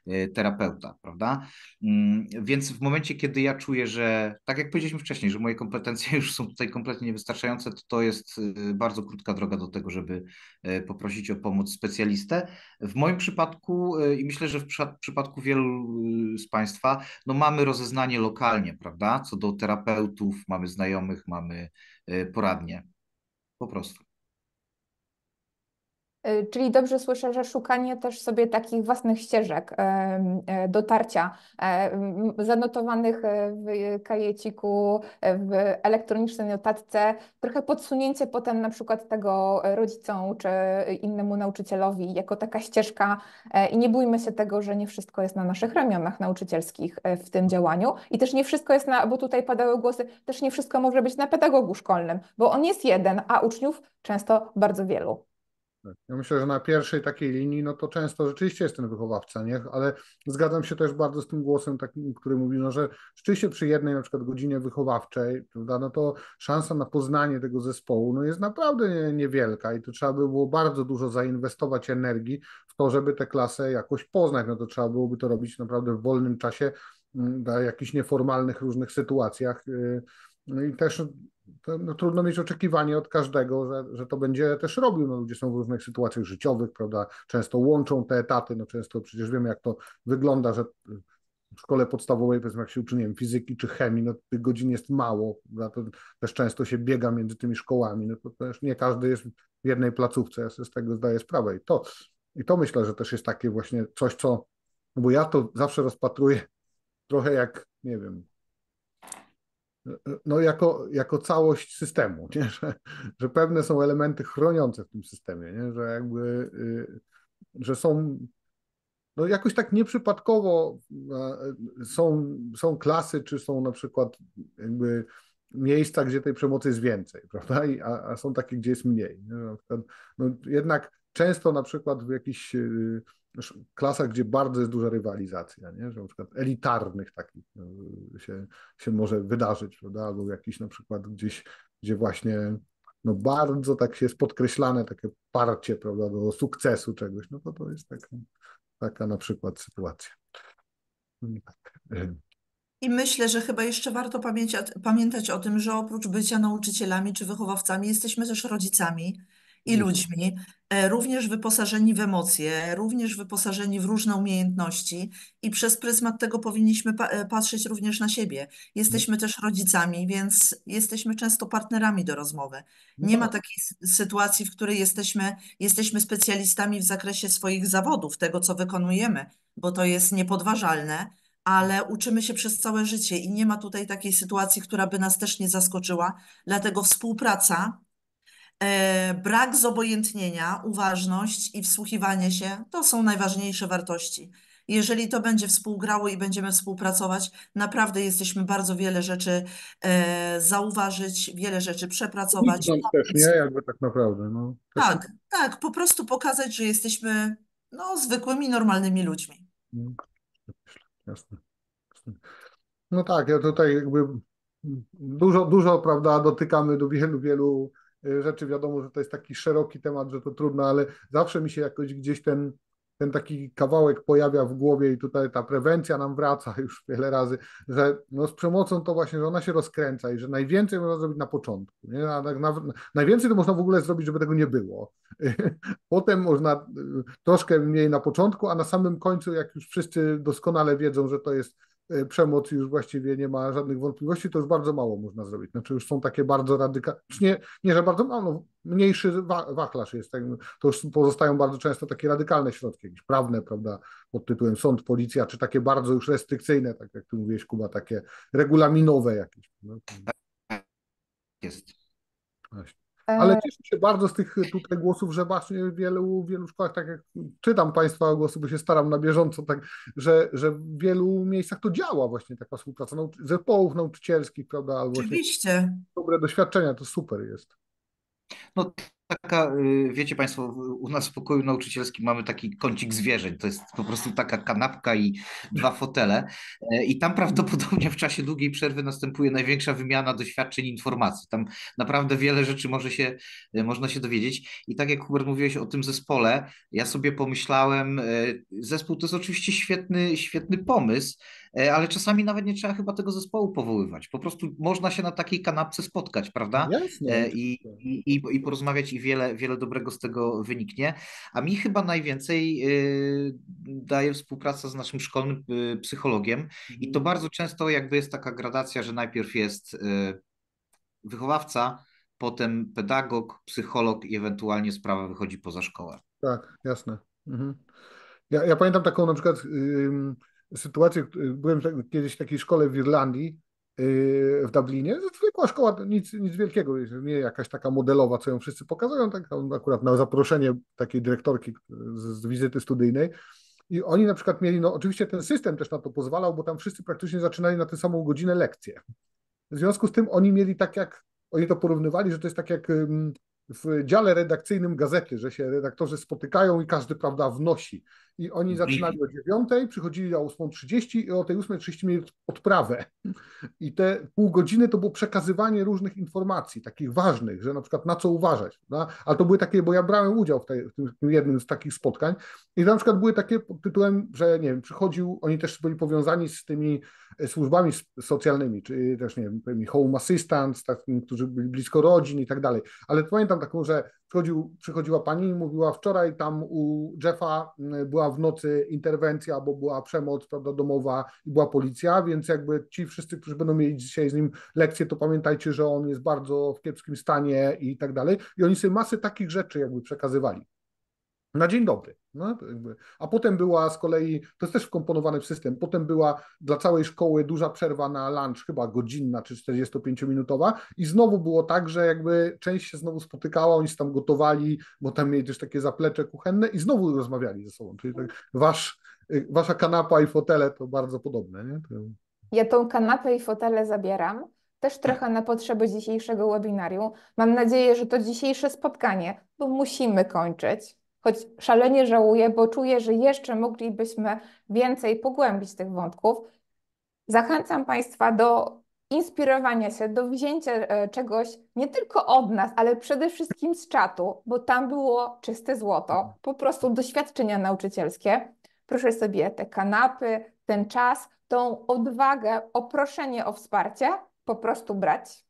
[SPEAKER 3] E, terapeuta, prawda? Mm, więc w momencie, kiedy ja czuję, że tak jak powiedzieliśmy wcześniej, że moje kompetencje już są tutaj kompletnie niewystarczające, to to jest y, bardzo krótka droga do tego, żeby e, poprosić o pomoc specjalistę. W moim przypadku e, i myślę, że w przypadku wielu y, z Państwa, no mamy rozeznanie lokalnie, prawda? Co do terapeutów, mamy znajomych, mamy poradnie. Po prostu.
[SPEAKER 1] Y, czyli dobrze słyszę, że szukanie też sobie takich własnych ścieżek e, dotarcia, e, zanotowanych e, w kajeciku, w elektronicznej notatce, trochę podsunięcie potem na przykład tego rodzicom czy innemu nauczycielowi jako taka ścieżka i nie bójmy się tego, że nie wszystko jest na naszych ramionach nauczycielskich w tym działaniu i też nie wszystko jest na, bo tutaj padały głosy, też nie wszystko może być na pedagogu szkolnym, bo on jest jeden, a uczniów często bardzo wielu.
[SPEAKER 4] Tak. Ja myślę, że na pierwszej takiej linii, no to często rzeczywiście jest ten wychowawca, nie? Ale zgadzam się też bardzo z tym głosem, takim, który mówi, no, że rzeczywiście przy jednej na przykład godzinie wychowawczej, prawda, no to szansa na poznanie tego zespołu no jest naprawdę niewielka i tu trzeba by było bardzo dużo zainwestować energii w to, żeby tę klasę jakoś poznać. No to trzeba byłoby to robić naprawdę w wolnym czasie, na mm, jakichś nieformalnych różnych sytuacjach. Yy, no i też to, no, trudno mieć oczekiwanie od każdego, że, że to będzie też robił. No, ludzie są w różnych sytuacjach życiowych, prawda? Często łączą te etaty, no często przecież wiemy, jak to wygląda, że y, w szkole podstawowej, powiedzmy, jak się uczyniłem fizyki czy chemii, no tych godzin jest mało, to też często się biega między tymi szkołami, no to też nie każdy jest w jednej placówce, ja sobie z tego zdaję sprawę. I to, I to myślę, że też jest takie właśnie coś, co, no bo ja to zawsze rozpatruję trochę jak, nie wiem, no jako, jako całość systemu, nie? Że, że pewne są elementy chroniące w tym systemie, nie? że jakby, y, że są, no jakoś tak nieprzypadkowo są, są klasy, czy są na przykład jakby miejsca, gdzie tej przemocy jest więcej, prawda, I, a, a są takie, gdzie jest mniej. Nie? no jednak często na przykład w jakichś y, klasach, gdzie bardzo jest duża rywalizacja, nie? że na przykład elitarnych takich no, się, się może wydarzyć, prawda? albo jakiś na przykład gdzieś, gdzie właśnie no bardzo tak jest podkreślane takie parcie prawda, do sukcesu czegoś, no to to jest taka, taka na przykład sytuacja. Mm, tak.
[SPEAKER 2] I myślę, że chyba jeszcze warto pamiętać o tym, że oprócz bycia nauczycielami czy wychowawcami, jesteśmy też rodzicami i mhm. ludźmi, e, również wyposażeni w emocje, również wyposażeni w różne umiejętności i przez pryzmat tego powinniśmy e, patrzeć również na siebie. Mhm. Jesteśmy też rodzicami, więc jesteśmy często partnerami do rozmowy. No nie ma tak. takiej sytuacji, w której jesteśmy, jesteśmy specjalistami w zakresie swoich zawodów, tego co wykonujemy, bo to jest niepodważalne ale mhm. uczymy się przez całe życie i nie ma tutaj takiej sytuacji, która by nas też nie zaskoczyła. Dlatego współpraca E, brak zobojętnienia, uważność i wsłuchiwanie się to są najważniejsze wartości. Jeżeli to będzie współgrało i będziemy współpracować, naprawdę jesteśmy bardzo wiele rzeczy e, zauważyć, wiele rzeczy przepracować.
[SPEAKER 4] też nie, jakby tak naprawdę. No. Tak,
[SPEAKER 2] tak, po prostu pokazać, że jesteśmy no, zwykłymi, normalnymi ludźmi. No,
[SPEAKER 4] jasne. No tak, ja tutaj jakby dużo, dużo, prawda, dotykamy do wielu, wielu Y, rzeczy. Wiadomo, że to jest taki szeroki temat, że to trudno, ale zawsze mi się jakoś gdzieś ten, ten taki kawałek pojawia w głowie i tutaj ta prewencja nam wraca już wiele razy, że no z przemocą to właśnie, że ona się rozkręca i że najwięcej można zrobić na początku. Nie? Na, tak na, na, najwięcej to można w ogóle zrobić, żeby tego nie było. Potem można y, troszkę mniej na początku, a na samym końcu, jak już wszyscy doskonale wiedzą, że to jest E, przemoc już właściwie nie ma żadnych wątpliwości, to już bardzo mało można zrobić. Znaczy już są takie bardzo radykalne, nie, że bardzo mało, no, mniejszy wa wachlarz jest, tak, to już pozostają bardzo często takie radykalne środki, jakieś prawne, prawda, pod tytułem sąd, policja, czy takie bardzo już restrykcyjne, tak jak ty mówiłeś Kuba, takie regulaminowe jakieś. No. Tak, tak
[SPEAKER 3] jest. Właśnie.
[SPEAKER 4] Ale e, cieszę się bardzo z tych tutaj głosów, że właśnie w wielu, wielu szkołach, tak jak czytam Państwa głosy, bo się staram na bieżąco, tak, że, że w wielu miejscach to działa właśnie taka współpraca nauczy zespołów nauczycielskich, prawda? Albo
[SPEAKER 3] Oczywiście. Dobre doświadczenia,
[SPEAKER 4] to super jest
[SPEAKER 3] no taka, y, wiecie Państwo, u nas w pokoju nauczycielskim mamy taki kącik zwierzeń. To jest po prostu taka kanapka i dwa fotele. E, I tam prawdopodobnie w czasie długiej przerwy następuje największa wymiana doświadczeń, informacji. Tam naprawdę wiele rzeczy może się, e, można się dowiedzieć. I tak jak Hubert mówiłeś o tym zespole, ja sobie pomyślałem, e, zespół to jest oczywiście świetny, świetny pomysł E, ale czasami nawet nie trzeba chyba tego zespołu powoływać. Po prostu można się na takiej kanapce spotkać, prawda? Jasne. E, I, i, i, porozmawiać i wiele, wiele dobrego z tego wyniknie. A mi chyba najwięcej y, daje współpraca z naszym szkolnym y, psychologiem i to mhm. bardzo często jakby jest taka gradacja, że najpierw jest y, wychowawca, potem pedagog, psycholog i ewentualnie sprawa wychodzi poza szkołę.
[SPEAKER 4] Tak, jasne. Mhm. Ja, ja, pamiętam taką na przykład sytuację, byłem kiedyś w takiej szkole w Irlandii, yy, w Dublinie, zwykła szkoła, nic, nic wielkiego, nie jakaś taka modelowa, co ją wszyscy pokazują, tak akurat na zaproszenie takiej dyrektorki yy, z, z wizyty studyjnej, i oni na przykład mieli, no oczywiście ten system też na to pozwalał, bo tam wszyscy praktycznie zaczynali na tę samą godzinę lekcje. W związku z tym oni mieli tak jak, oni to porównywali, że to jest tak jak w dziale redakcyjnym gazety, że się redaktorzy spotykają i każdy, prawda, wnosi. I oni zaczynali o 9, przychodzili o 8.30 i o tej 8.30 mieli odprawę. I te pół godziny to było przekazywanie różnych informacji, takich ważnych, że na przykład na co uważać. Prawda? Ale to były takie, bo ja brałem udział w, tej, w tym jednym z takich spotkań i na przykład były takie pod tytułem, że nie wiem, przychodził, oni też byli powiązani z tymi e, służbami socjalnymi, czy też nie wiem, Home Assistants, tak, którzy byli blisko rodzin i tak dalej. Ale pamiętam, taką, że przychodził, przychodziła pani i mówiła wczoraj tam u Jeffa mm, była w nocy interwencja, bo była przemoc prawda, domowa i była policja, więc jakby ci wszyscy, którzy będą mieli dzisiaj z nim lekcję, to pamiętajcie, że on jest bardzo w kiepskim stanie i tak dalej. I oni sobie masę takich rzeczy jakby przekazywali na dzień dobry. No, a potem była z kolei, to jest też wkomponowane w system, potem była dla całej szkoły duża przerwa na lunch, chyba godzinna czy 45-minutowa i znowu było tak, że jakby część się znowu spotykała, oni się tam gotowali, bo tam mieli też takie zaplecze kuchenne i znowu rozmawiali ze sobą, czyli tak wasz, y, wasza kanapa i fotele to bardzo podobne. Nie? To...
[SPEAKER 1] Ja tą kanapę i fotele zabieram, też trochę na potrzeby dzisiejszego webinarium. Mam nadzieję, że to dzisiejsze spotkanie, bo musimy kończyć choć szalenie żałuję, bo czuję, że jeszcze moglibyśmy więcej pogłębić tych wątków. Zachęcam Państwa do inspirowania się, do wzięcia e, czegoś nie tylko od nas, ale przede wszystkim z czatu, bo tam było czyste złoto, po prostu doświadczenia nauczycielskie. Proszę sobie te kanapy, ten czas, tą odwagę, oproszenie o wsparcie po prostu brać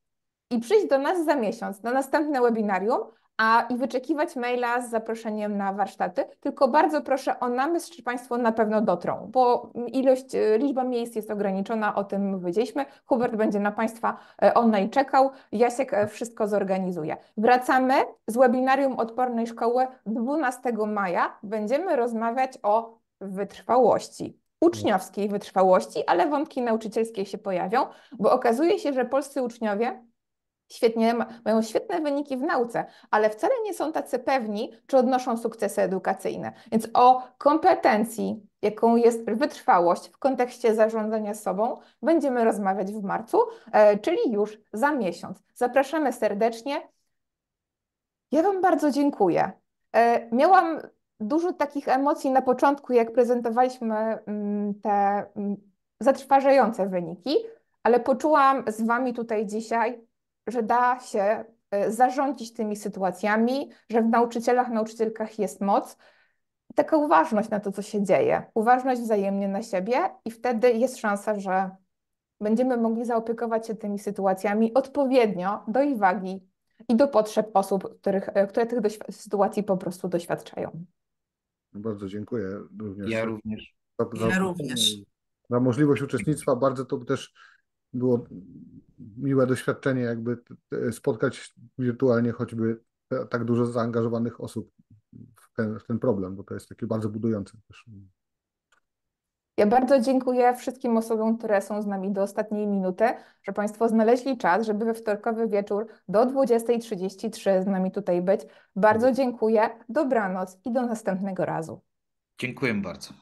[SPEAKER 1] i przyjść do nas za miesiąc na następne webinarium, a i wyczekiwać maila z zaproszeniem na warsztaty, tylko bardzo proszę o namysł, czy Państwo na pewno dotrą, bo ilość, e, liczba miejsc jest ograniczona, o tym wiedzieliśmy. Hubert będzie na Państwa e, online czekał, Jasiek e, wszystko zorganizuje. Wracamy z webinarium Odpornej Szkoły 12 maja. Będziemy rozmawiać o wytrwałości uczniowskiej wytrwałości, ale wątki nauczycielskie się pojawią, bo okazuje się, że polscy uczniowie świetnie, mają świetne wyniki w nauce, ale wcale nie są tacy pewni, czy odnoszą sukcesy edukacyjne. Więc o kompetencji, jaką jest wytrwałość w kontekście zarządzania sobą, będziemy rozmawiać w marcu, e, czyli już za miesiąc. Zapraszamy serdecznie. Ja Wam bardzo dziękuję. E, miałam dużo takich emocji na początku, jak prezentowaliśmy mm, te mm, zatrważające wyniki, ale poczułam z Wami tutaj dzisiaj że da się e, zarządzić tymi sytuacjami, że w nauczycielach, nauczycielkach jest moc, taka uważność na to, co się dzieje, uważność wzajemnie na siebie, i wtedy jest szansa, że będziemy mogli zaopiekować się tymi sytuacjami odpowiednio do ich wagi i do potrzeb osób, których, e, które tych sytuacji po prostu doświadczają.
[SPEAKER 4] Bardzo dziękuję. Również. Ja również. Za, za, ja również. Za możliwość uczestnictwa. Bardzo to też było miłe doświadczenie, jakby e, spotkać wirtualnie choćby e, tak dużo zaangażowanych osób w ten, w ten problem, bo to jest takie bardzo budujące też.
[SPEAKER 1] Ja bardzo dziękuję wszystkim osobom, które są z nami do ostatniej minuty, że Państwo znaleźli czas, żeby we wtorkowy wieczór do 20.33 z nami tutaj być. Bardzo dziękuję, dobranoc i do następnego razu.
[SPEAKER 3] Dziękuję bardzo.